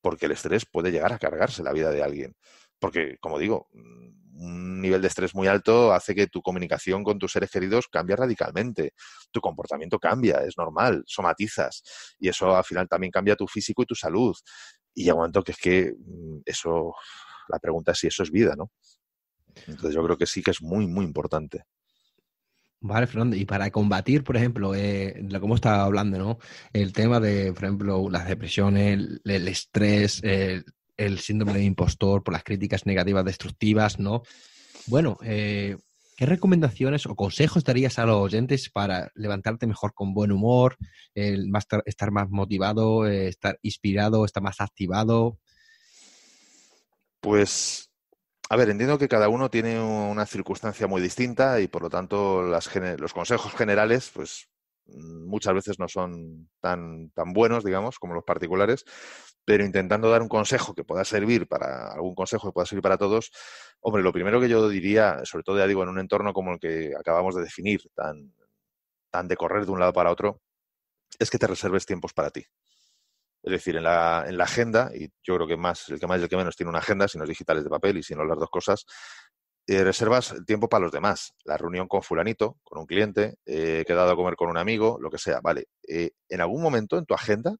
porque el estrés puede llegar a cargarse la vida de alguien porque, como digo, un nivel de estrés muy alto hace que tu comunicación con tus seres queridos cambie radicalmente, tu comportamiento cambia, es normal, somatizas y eso al final también cambia tu físico y tu salud. Y aguanto que es que mm, eso, la pregunta es si eso es vida, ¿no? Entonces yo creo que sí que es muy, muy importante. Vale, Fernando, y para combatir, por ejemplo, eh, lo hablando, ¿no? El tema de, por ejemplo, las depresiones, el, estrés, el síndrome de impostor, por las críticas negativas destructivas, ¿no? Bueno, eh, ¿qué recomendaciones o consejos darías a los oyentes para levantarte mejor con buen humor, estar más motivado, eh, estar inspirado, estar más activado? Pues, a ver, entiendo que cada uno tiene una circunstancia muy distinta y por lo tanto los consejos generales, pues mm, muchas veces no son tan, tan buenos, digamos, como los particulares pero intentando dar un consejo que pueda servir para, algún consejo que pueda servir para todos, hombre, lo primero que yo diría, sobre todo ya digo, en un entorno como el que acabamos de definir, tan, tan de correr de un lado para otro, es que te reserves tiempos para ti. Es decir, en la, agenda, y yo creo que más, el que más y el que menos tiene una agenda, si no es digitales de papel y si no las dos cosas, eh, reservas tiempo para los demás. La reunión con fulanito, con un cliente, eh, quedado a comer con un amigo, lo que sea, ¿vale? Eh, en algún momento en tu agenda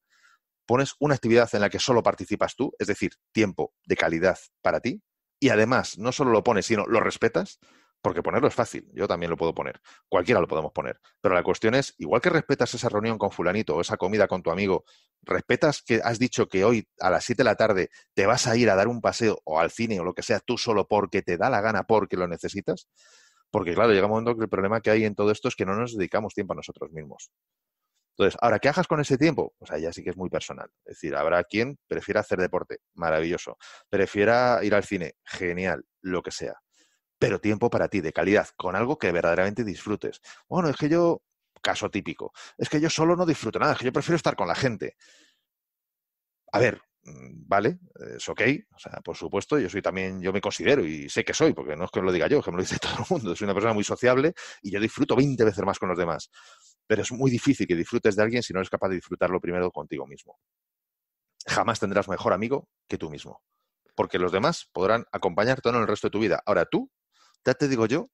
pones una actividad en la que solo participas tú, es decir, tiempo de calidad para ti, y además no solo lo pones, sino lo respetas, porque ponerlo es fácil, yo también lo puedo poner, cualquiera lo podemos poner, pero la cuestión es, igual que respetas esa reunión con fulanito o esa comida con tu amigo, respetas que has dicho que hoy a las 7 de la tarde te vas a ir a dar un paseo o al cine o lo que sea tú solo porque te da la gana, porque lo necesitas, porque claro, llega un momento que el problema que hay en todo esto es que no nos dedicamos tiempo a nosotros mismos. Entonces, ahora, ¿qué hagas con ese tiempo? Pues ya sí que es muy personal. Es decir, habrá quien prefiera hacer deporte, maravilloso. Prefiera ir al cine, genial, lo que sea. Pero tiempo para ti, de calidad, con algo que verdaderamente disfrutes. Bueno, es que yo, caso típico, es que yo solo no disfruto nada, es que yo prefiero estar con la gente. A ver, mm, vale, es ok, o sea, por supuesto, yo soy también, yo me considero y sé que soy, porque no es que lo diga yo, que me lo dice todo el mundo, soy una persona muy sociable y yo disfruto 20 veces más con los demás. Pero es muy difícil que disfrutes de alguien si no eres capaz de disfrutarlo primero contigo mismo. Jamás tendrás mejor amigo que tú mismo, porque los demás podrán acompañarte en el resto de tu vida. Ahora tú, ya te digo yo,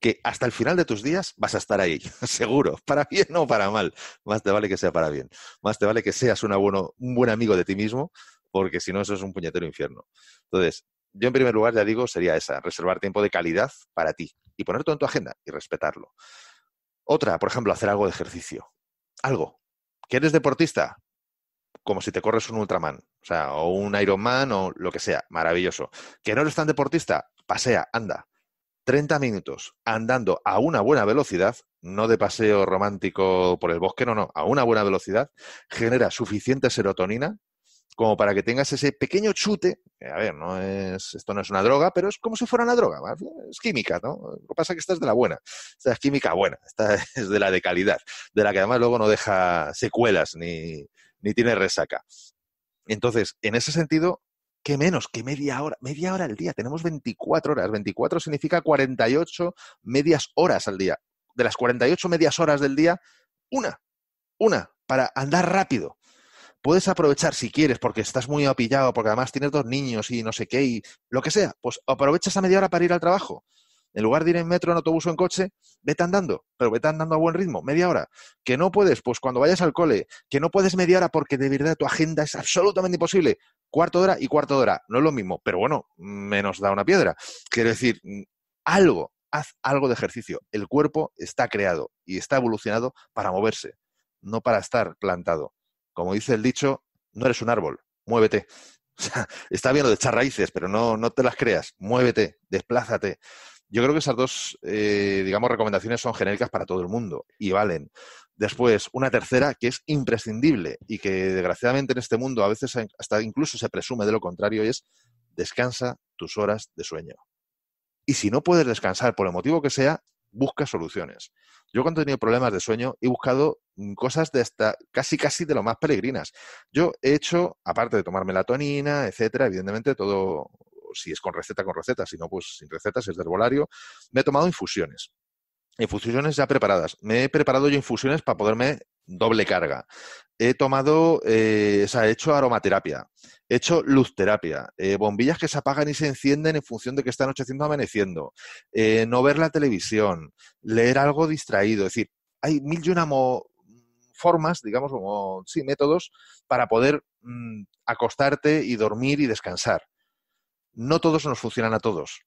que hasta el final de tus días vas a estar ahí, seguro, para bien o para mal. Más te vale que sea para bien. Más te vale que seas un buen amigo de ti mismo, porque si no, eso es un puñetero infierno. Entonces, yo en primer lugar, ya digo, sería esa, reservar tiempo de calidad para ti y ponerlo en tu agenda y respetarlo. Otra, por ejemplo, hacer algo de ejercicio. Algo. ¿Que eres deportista? Como si te corres un Ultraman, o sea, o un Ironman o lo que sea. Maravilloso. ¿Que no eres tan deportista? Pasea, anda. 30 minutos andando a una buena velocidad, no de paseo romántico por el bosque, no, no, a una buena velocidad, genera suficiente serotonina como para que tengas ese pequeño chute, a ver, no es, esto no es una droga, pero es como si fuera una droga, es química, ¿no? Lo que pasa es que esta es de la buena, esta es química buena, esta es de la de calidad, de la que además luego no deja secuelas ni, ni tiene resaca. Entonces, en ese sentido, ¿Qué menos? que media hora? Media hora al día. Tenemos 24 horas. 24 significa 48 medias horas al día. De las 48 medias horas del día, una, una, para andar rápido puedes aprovechar si quieres, porque estás muy apillado, porque además tienes dos niños y no sé qué, y lo que sea, pues aprovechas esa media hora para ir al trabajo. En lugar de ir en metro, en autobús o en coche, vete andando, pero vete andando a buen ritmo, media hora. Que no puedes, pues cuando vayas al cole, que no puedes media hora porque de verdad tu agenda es absolutamente imposible. Cuarto hora y cuarto hora, no es lo mismo, pero bueno, menos da una piedra. Quiero decir, algo, haz algo de ejercicio. El cuerpo está creado y está evolucionado para moverse, no para estar plantado como dice el dicho, no eres un árbol, muévete. está bien lo de echar raíces, pero no, no te las creas, muévete, desplázate. Yo creo que esas dos, eh, digamos, recomendaciones son genéricas para todo el mundo y valen. Después, una tercera que es imprescindible y que desgraciadamente en este mundo a veces hasta incluso se presume de lo contrario, y es descansa tus horas de sueño. Y si no puedes descansar por el motivo que sea, busca soluciones. Yo cuando he tenido problemas de sueño he buscado mm, cosas de hasta casi casi de lo más peregrinas. Yo he hecho, aparte de tomar melatonina, etcétera, evidentemente todo, si es con receta, con receta, si no, pues sin receta, si es de herbolario, me he tomado infusiones infusiones ya preparadas. Me he preparado yo infusiones para poderme doble carga. He tomado, eh, o sea, he hecho aromaterapia, he hecho luzterapia, eh, bombillas que se apagan y se encienden en función de que está anocheciendo o amaneciendo, eh, no ver la televisión, leer algo distraído. Es decir, hay mil y una formas, digamos, como sí, métodos para poder mm, acostarte y dormir y descansar. No todos nos funcionan a todos.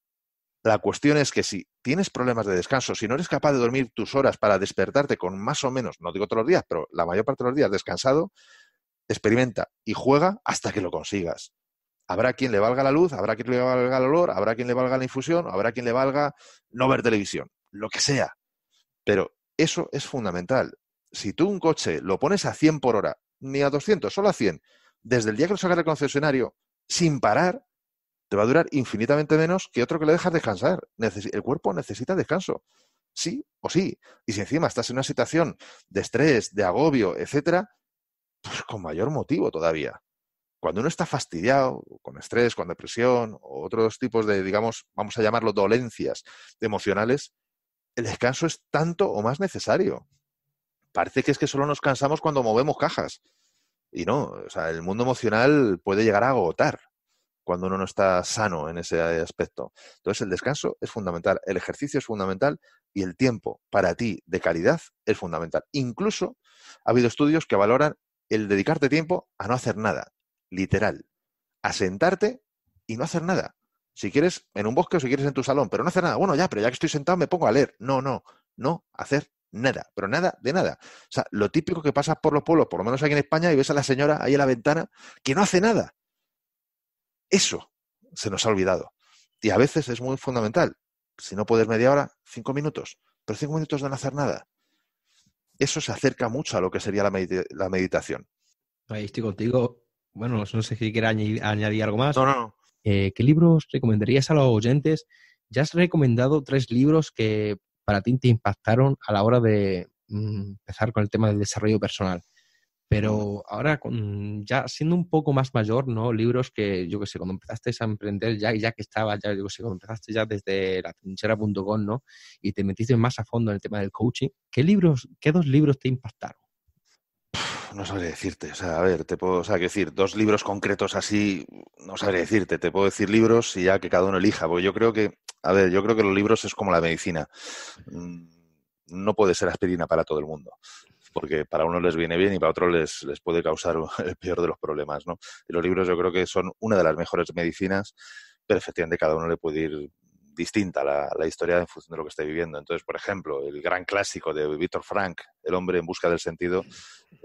La cuestión es que si tienes problemas de descanso, si no eres capaz de dormir tus horas para despertarte con más o menos, no digo todos los días, pero la mayor parte de los días descansado, experimenta y juega hasta que lo consigas. Habrá quien le valga la luz, habrá quien le valga el olor, habrá quien le valga la infusión, habrá quien le valga no ver televisión, lo que sea. Pero eso es fundamental. Si tú un coche lo pones a 100 por hora, ni a 200, solo a 100, desde el día que lo sacas del concesionario, sin parar, te va a durar infinitamente menos que otro que le dejas descansar. el cuerpo necesita descanso, sí o sí. Y si encima estás en una situación de estrés, de agobio, etcétera, pues con mayor motivo todavía. Cuando uno está fastidiado, con estrés, con depresión o otros tipos de, digamos, vamos a llamarlo dolencias emocionales, el descanso es tanto o más necesario. Parece que es que solo nos cansamos cuando movemos cajas. Y no, o sea, el mundo emocional puede llegar a agotar cuando uno no está sano en ese aspecto. Entonces el descanso es fundamental, el ejercicio es fundamental y el tiempo para ti de calidad es fundamental. Incluso ha habido estudios que valoran el dedicarte tiempo a no hacer nada, literal, a sentarte y no hacer nada. Si quieres en un bosque o si quieres en tu salón, pero no hacer nada. Bueno, ya, pero ya que estoy sentado me pongo a leer. No, no, no hacer nada, pero nada de nada. O sea, lo típico que pasa por los pueblos, por lo menos aquí en España, y ves a la señora ahí en la ventana que no hace nada eso se nos ha olvidado. Y a veces es muy fundamental. Si no puedes media hora, cinco minutos. Pero cinco minutos de no hacer nada. Eso se acerca mucho a lo que sería la, meditación. Ahí estoy contigo. Bueno, no sé si quieres añadir, algo más. No, no, no. Eh, ¿Qué libros recomendarías a los oyentes? Ya has recomendado tres libros que para ti te impactaron a la hora de mm, empezar con el tema del desarrollo personal. Pero ahora, ya siendo un poco más mayor, ¿no? Libros que, yo qué sé, cuando empezaste a emprender ya, y ya que estaba, ya, yo que sé, cuando empezaste ya desde la trinchera.com, ¿no? Y te metiste más a fondo en el tema del coaching, ¿qué libros, qué dos libros te impactaron? no sabré decirte. O sea, a ver, te puedo, o sea, decir, dos libros concretos así, no sabré decirte. Te puedo decir libros y ya que cada uno elija. Porque yo creo que, a ver, yo creo que los libros es como la medicina. Mm, no puede ser aspirina para todo el mundo porque para uno les viene bien y para otro les, les puede causar el peor de los problemas. ¿no? Y los libros yo creo que son una de las mejores medicinas, pero efectivamente cada uno le puede ir distinta la, la, historia en función de lo que esté viviendo. Entonces, por ejemplo, el gran clásico de Víctor Frank, El hombre en busca del sentido,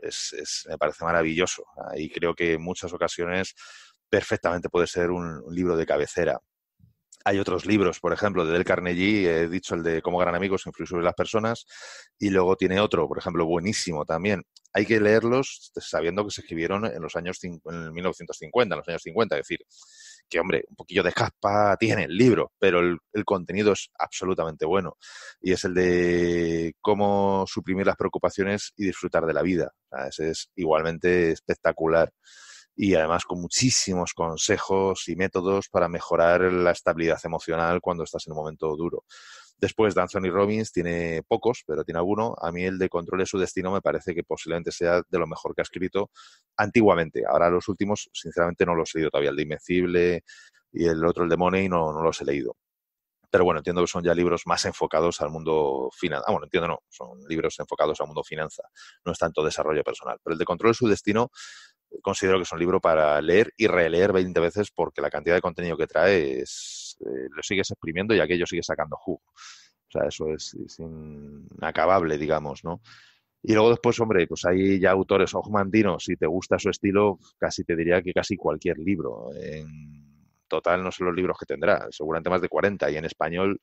es, me parece maravilloso. Y creo que en muchas ocasiones perfectamente puede ser un libro de cabecera. Hay otros libros, por ejemplo, de Del Carnegie, he dicho el de Cómo ganan amigos, influir sobre las personas, y luego tiene otro, por ejemplo, buenísimo también. Hay que leerlos sabiendo que se escribieron en los años en 1950, en los años 50, es decir, que hombre, un poquillo de caspa tiene el libro, pero el, el, contenido es absolutamente bueno. Y es el de cómo suprimir las preocupaciones y disfrutar de la vida. Ese es igualmente espectacular y además con muchísimos consejos y métodos para mejorar la estabilidad emocional cuando estás en un momento duro. Después, Danzoni Robbins tiene pocos, pero tiene alguno. A mí el de control de su destino me parece que posiblemente sea de lo mejor que ha escrito antiguamente. Ahora los últimos, sinceramente, no los he leído todavía. El de Invencible y el otro, el de Money, no, los he leído. Pero bueno, entiendo que son ya libros más enfocados al mundo final Ah, bueno, entiendo no, son libros enfocados al mundo finanza. No es tanto desarrollo personal. Pero el de control de su destino considero que es un libro para leer y releer 20 veces porque la cantidad de contenido que trae es, eh, lo sigues exprimiendo y aquello sigue sacando jugo. O sea, eso es, inacabable, digamos, ¿no? Y luego después, hombre, pues hay ya autores, ogmandinos si te gusta su estilo, casi te diría que casi cualquier libro. En total no son los libros que tendrá, seguramente más de 40. Y en español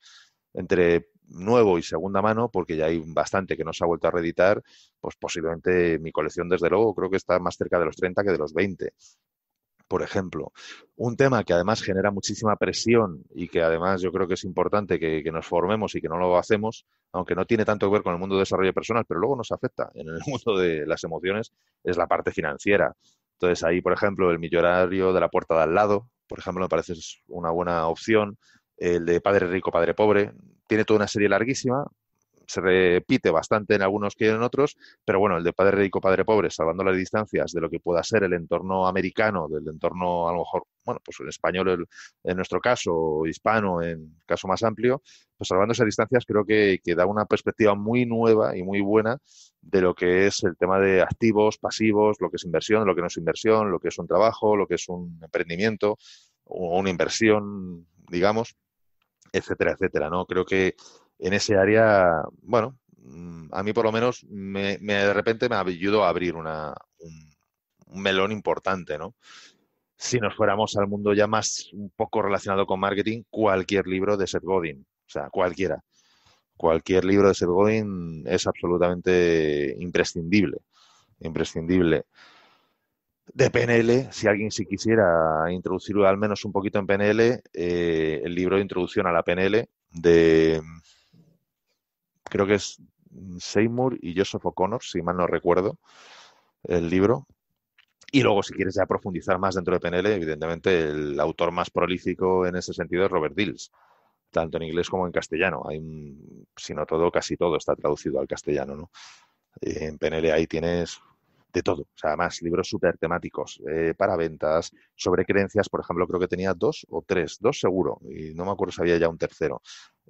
entre nuevo y segunda mano, porque ya hay bastante que no se ha vuelto a reeditar, pues posiblemente mi colección, desde luego, creo que está más cerca de los 30 que de los 20 por ejemplo. Un tema que además genera muchísima presión y que además yo creo que es importante que, que, nos formemos y que no lo hacemos, aunque no tiene tanto que ver con el mundo de desarrollo personal, pero luego nos afecta en el mundo de las emociones, es la parte financiera. Entonces ahí, por ejemplo, el millonario de la puerta de al lado, por ejemplo, me parece una buena opción el de padre rico, padre pobre. Tiene toda una serie larguísima, se repite bastante en algunos que en otros, pero bueno, el de padre rico, padre pobre, salvando las distancias de lo que pueda ser el entorno americano, del entorno a lo mejor, bueno, pues en español en nuestro caso, o hispano en caso más amplio, pues salvando esas distancias creo que, que, da una perspectiva muy nueva y muy buena de lo que es el tema de activos, pasivos, lo que es inversión, lo que no es inversión, lo que es un trabajo, lo que es un emprendimiento o una inversión, digamos etcétera, etcétera. ¿no? Creo que en ese área, bueno, mm, a mí por lo menos me, de repente me ayudó a abrir una, un, un, melón importante, ¿no? Si nos fuéramos al mundo ya más un poco relacionado con marketing, cualquier libro de Seth Godin, o sea, cualquiera. Cualquier libro de Seth Godin es absolutamente imprescindible, imprescindible de PNL, si alguien se quisiera introducir al menos un poquito en PNL, eh, el libro de Introducción a la PNL de, mm, creo que es Seymour y Joseph O'Connor, si mal no recuerdo, el libro. Y luego, si quieres ya profundizar más dentro de PNL, evidentemente el autor más prolífico en ese sentido es Robert Dills, tanto en inglés como en castellano. Hay, si no todo, casi todo está traducido al castellano. ¿no? Eh, en PNL ahí tienes de todo. O sea, además, libros súper temáticos eh, para ventas, sobre creencias, por ejemplo, creo que tenía dos o tres, dos seguro, y no me acuerdo si había ya un tercero.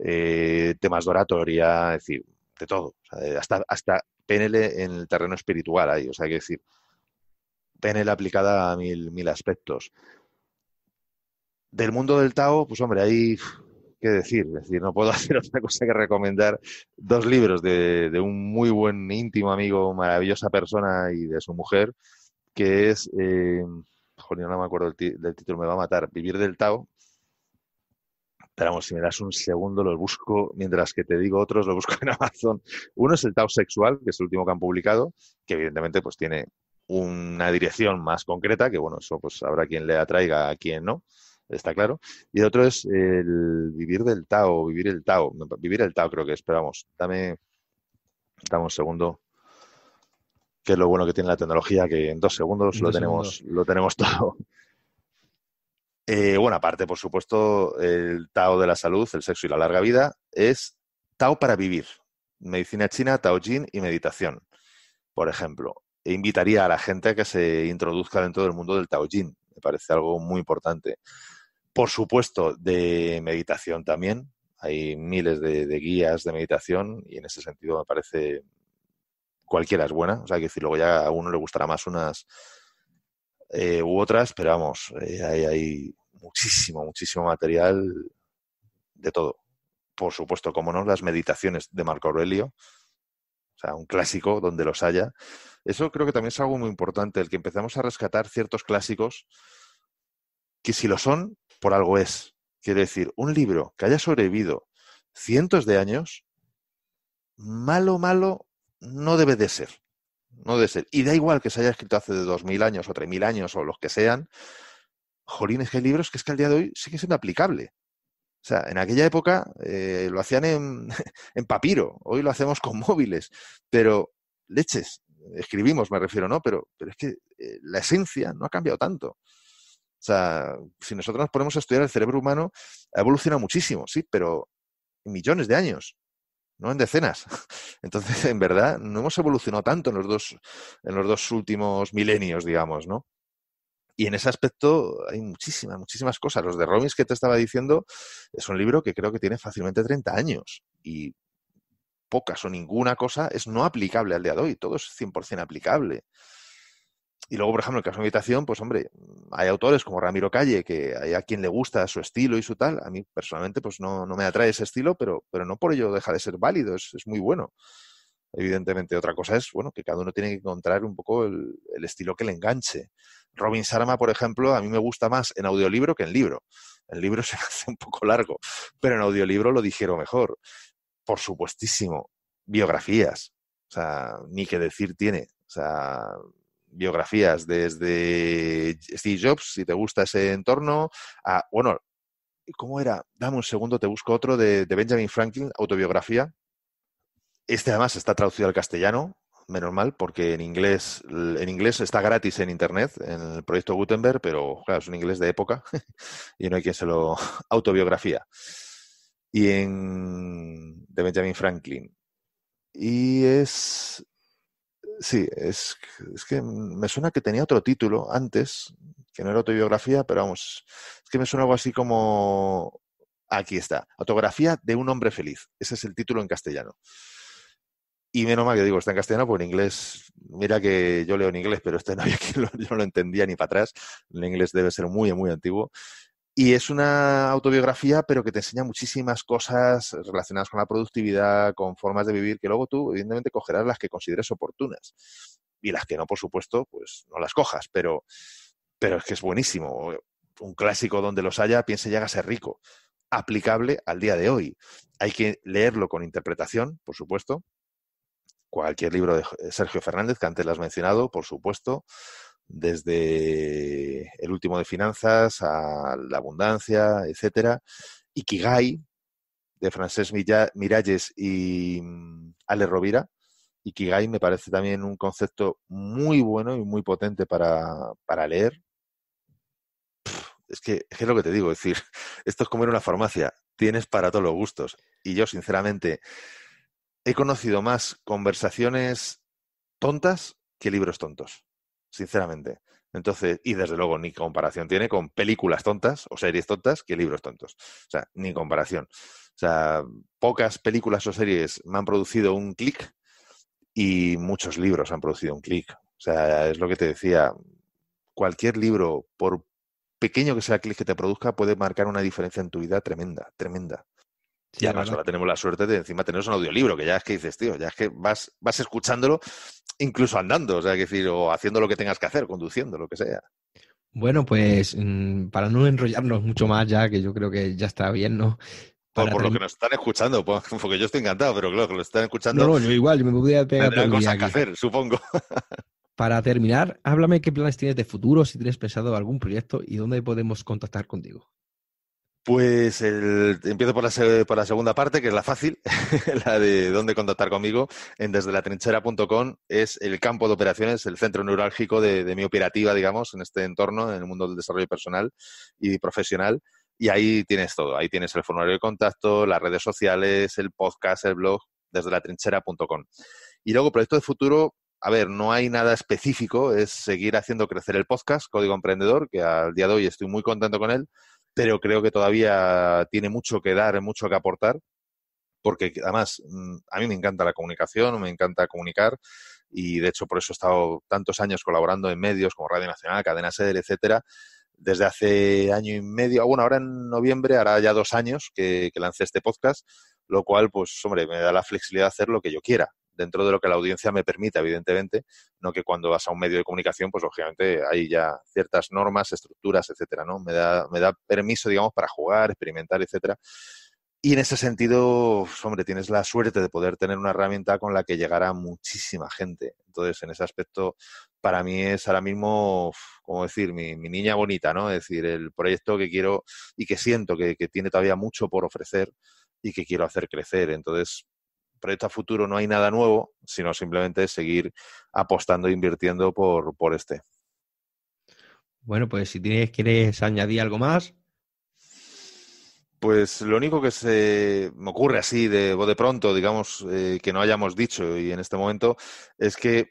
Eh, temas de oratoria, es decir, de todo. Eh, hasta, hasta PNL en el terreno espiritual ahí, o sea, hay que decir, PNL aplicada a mil, mil aspectos. Del mundo del Tao, pues hombre, ahí decir. Es decir, no puedo hacer otra cosa que recomendar dos libros de, un muy buen íntimo amigo, maravillosa persona y de su mujer, que es, eh, joder, no me acuerdo del, título, me va a matar, Vivir del Tao. Esperamos, si me das un segundo, los busco, mientras que te digo otros, lo busco en Amazon. Uno es el Tao Sexual, que es el último que han publicado, que evidentemente pues tiene una dirección más concreta, que bueno, eso pues habrá quien le atraiga a quien no está claro. Y el otro es el vivir del Tao, vivir el Tao, vivir el Tao creo que esperamos, vamos, dame, un segundo, que es lo bueno que tiene la tecnología, que en dos segundos, lo, tenemos, lo tenemos todo. Eh, bueno, aparte, por supuesto, el Tao de la salud, el sexo y la larga vida, es Tao para vivir. Medicina china, Tao Jin y meditación, por ejemplo. E invitaría a la gente a que se introduzca dentro del mundo del Tao Jin. Me parece algo muy importante. Por supuesto, de meditación también. Hay miles de, guías de meditación y en ese sentido me parece cualquiera es buena. O sea, que decir, luego ya a uno le gustará más unas eh, u otras, pero vamos, hay, eh, hay muchísimo, muchísimo material de todo. Por supuesto, como no, las meditaciones de Marco Aurelio, o sea, un clásico donde los haya. Eso creo que también es algo muy importante, el que empezamos a rescatar ciertos clásicos que si lo son, por algo es. Quiero decir, un libro que haya sobrevivido cientos de años, malo, malo, no debe de ser. No debe ser. Y da igual que se haya escrito hace dos mil años o tres mil años o los que sean. jolines que hay libros que es que al día de hoy sigue siendo aplicable. O sea, en aquella época eh, lo hacían en, papiro, hoy lo hacemos con móviles, pero leches, escribimos me refiero, ¿no? Pero, pero es que eh, la esencia no ha cambiado tanto. O sea, si nosotros nos ponemos a estudiar el cerebro humano, ha evolucionado muchísimo, sí, pero en millones de años, no en decenas. Entonces, en verdad, no hemos evolucionado tanto en los dos, en los dos últimos milenios, digamos, ¿no? Y en ese aspecto hay muchísimas, muchísimas cosas. Los de Robins que te estaba diciendo es un libro que creo que tiene fácilmente 30 años y pocas o ninguna cosa es no aplicable al día de hoy. Todo es 100% aplicable y luego, por ejemplo, en el caso de meditación, pues hombre, hay autores como Ramiro Calle, que hay a quien le gusta su estilo y su tal. A mí personalmente, pues no, me atrae ese estilo, pero, pero no por ello deja de ser válido, es, muy bueno. Evidentemente, otra cosa es, bueno, que cada uno tiene que encontrar un poco el, estilo que le enganche. Robin Sharma, por ejemplo, a mí me gusta más en audiolibro que en libro. El libro se hace un poco largo, pero en audiolibro lo dijeron mejor. Por supuestísimo, biografías. O sea, ni que decir tiene. O sea, biografías desde Steve Jobs, si te gusta ese entorno, a, bueno, ¿cómo era? Dame un segundo, te busco otro de, Benjamin Franklin, autobiografía. Este además está traducido al castellano, menos mal, porque en inglés, en inglés está gratis en internet, en el proyecto Gutenberg, pero claro, es un inglés de época y no hay quien se lo autobiografía. Y en de Benjamin Franklin. Y es sí, es, es, que me suena que tenía otro título antes, que no era autobiografía, pero vamos, es que me suena algo así como... Aquí está, Autografía de un hombre feliz. Ese es el título en castellano. Y menos mal que digo, está en castellano, porque en inglés, mira que yo leo en inglés, pero este no yo no lo entendía ni para atrás. El inglés debe ser muy, muy antiguo. Y es una autobiografía, pero que te enseña muchísimas cosas relacionadas con la productividad, con formas de vivir, que luego tú, evidentemente, cogerás las que consideres oportunas. Y las que no, por supuesto, pues no las cojas, pero, pero es que es buenísimo. Un clásico donde los haya, piense a ser rico. Aplicable al día de hoy. Hay que leerlo con interpretación, por supuesto. Cualquier libro de Sergio Fernández, que antes lo has mencionado, por supuesto desde el último de finanzas a la abundancia, etcétera. Ikigai, de Francesc Miralles y mm, Ale Rovira. Ikigai me parece también un concepto muy bueno y muy potente para, leer. Es que, es que es lo que te digo, es decir, esto es como ir a una farmacia, tienes para todos los gustos. Y yo, sinceramente, he conocido más conversaciones tontas que libros tontos sinceramente. Entonces, y desde luego ni comparación tiene con películas tontas o series tontas que libros tontos. O sea, ni comparación. O sea, pocas películas o series me han producido un clic y muchos libros han producido un clic. O sea, es lo que te decía, cualquier libro, por pequeño que sea el clic que te produzca, puede marcar una diferencia en tu vida tremenda, tremenda y además ahora tenemos la suerte de encima tener un audiolibro, que ya es que dices, tío, ya es que vas, vas escuchándolo incluso andando, o sea, que decir, o haciendo lo que tengas que hacer, conduciendo, lo que sea. Bueno, pues mm, para no enrollarnos mucho más ya, que yo creo que ya está bien, ¿no? por, lo que nos están escuchando, porque yo estoy encantado, pero claro, que lo están escuchando. No, no igual, yo me podría pegar cosas que hacer, supongo. Para terminar, háblame qué planes tienes de futuro, si tienes pensado algún proyecto y dónde podemos contactar contigo. Pues el, empiezo por la, segunda parte, que es la fácil, la de dónde contactar conmigo. En desde la es el campo de operaciones, el centro neurálgico de, mi operativa, digamos, en este entorno, en el mundo del desarrollo personal y profesional. Y ahí tienes todo. Ahí tienes el formulario de contacto, las redes sociales, el podcast, el blog, desde la trinchera.com. Y luego, proyecto de futuro, a ver, no hay nada específico, es seguir haciendo crecer el podcast, Código Emprendedor, que al día de hoy estoy muy contento con él pero creo que todavía tiene mucho que dar, mucho que aportar, porque además mm, a mí me encanta la comunicación, me encanta comunicar y de hecho por eso he estado tantos años colaborando en medios como Radio Nacional, Cadena Seder, etcétera, desde hace año y medio, ah, bueno, ahora en noviembre hará ya dos años que, que lancé este podcast, lo cual, pues, hombre, me da la flexibilidad de hacer lo que yo quiera dentro de lo que la audiencia me permita, evidentemente, no que cuando vas a un medio de comunicación, pues lógicamente hay ya ciertas normas, estructuras, etcétera, ¿no? Me da, me da permiso, digamos, para jugar, experimentar, etcétera. Y en ese sentido, hombre, tienes la suerte de poder tener una herramienta con la que llegará muchísima gente. Entonces, en ese aspecto, para mí es ahora mismo, como decir, mi, niña bonita, ¿no? Es decir, el proyecto que quiero y que siento que, que tiene todavía mucho por ofrecer y que quiero hacer crecer. Entonces, proyecto a futuro no hay nada nuevo, sino simplemente seguir apostando e invirtiendo por, por este. Bueno, pues si tienes, quieres añadir algo más. Pues lo único que se me ocurre así de, de pronto, digamos, eh, que no hayamos dicho y en este momento, es que,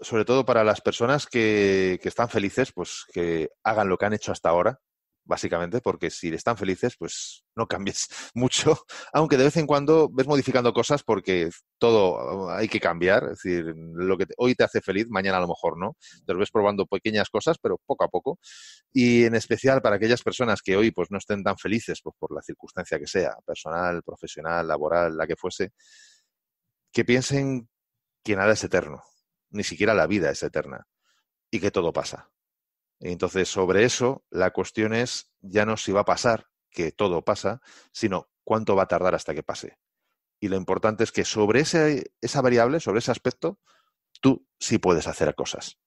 sobre todo para las personas que, que están felices, pues que hagan lo que han hecho hasta ahora, básicamente, porque si están felices, pues no cambies mucho, aunque de vez en cuando ves modificando cosas porque todo hay que cambiar, es decir, lo que hoy te hace feliz, mañana a lo mejor no, te lo ves probando pequeñas cosas, pero poco a poco, y en especial para aquellas personas que hoy pues no estén tan felices pues, por la circunstancia que sea, personal, profesional, laboral, la que fuese, que piensen que nada es eterno, ni siquiera la vida es eterna, y que todo pasa entonces, sobre eso, la cuestión es ya no si va a pasar, que todo pasa, sino cuánto va a tardar hasta que pase. Y lo importante es que sobre esa variable, sobre ese aspecto, tú sí puedes hacer cosas.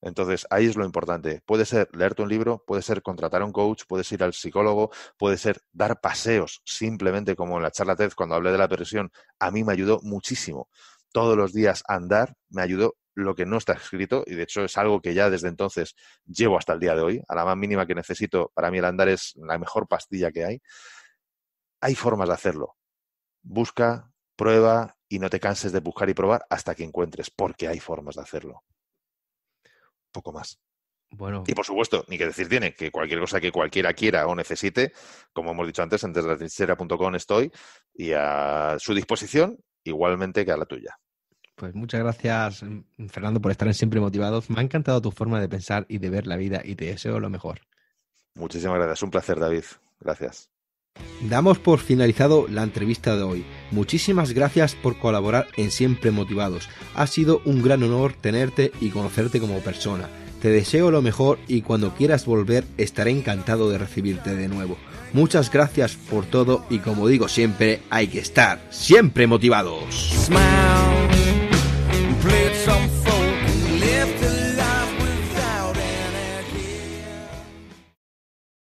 Entonces, ahí es lo importante. Puede ser leerte un libro, puede ser contratar a un coach, puedes ir al psicólogo, puede ser dar paseos, simplemente como en la charla TED cuando hablé de la presión. A mí me ayudó muchísimo. Todos los días andar me ayudó lo que no está escrito, y de hecho es algo que ya desde entonces llevo hasta el día de hoy, a la más mínima que necesito, para mí el andar es la mejor pastilla que hay, hay formas de hacerlo. Busca, prueba y no te canses de buscar y probar hasta que encuentres, porque hay formas de hacerlo. Poco más. Bueno. Y por supuesto, ni que decir tiene, que cualquier cosa que cualquiera quiera o necesite, como hemos dicho antes, en deslatrinchera.com estoy y a su disposición, igualmente que a la tuya. Pues muchas gracias, mm, Fernando, por estar en Siempre Motivados. Me ha encantado tu forma de pensar y de ver la vida y te deseo lo mejor. Muchísimas gracias. Un placer, David. Gracias. Damos por finalizado la entrevista de hoy. Muchísimas gracias por colaborar en Siempre Motivados. Ha sido un gran honor tenerte y conocerte como persona. Te deseo lo mejor y cuando quieras volver estaré encantado de recibirte de nuevo. Muchas gracias por todo y como digo siempre, hay que estar siempre motivados. played some fun.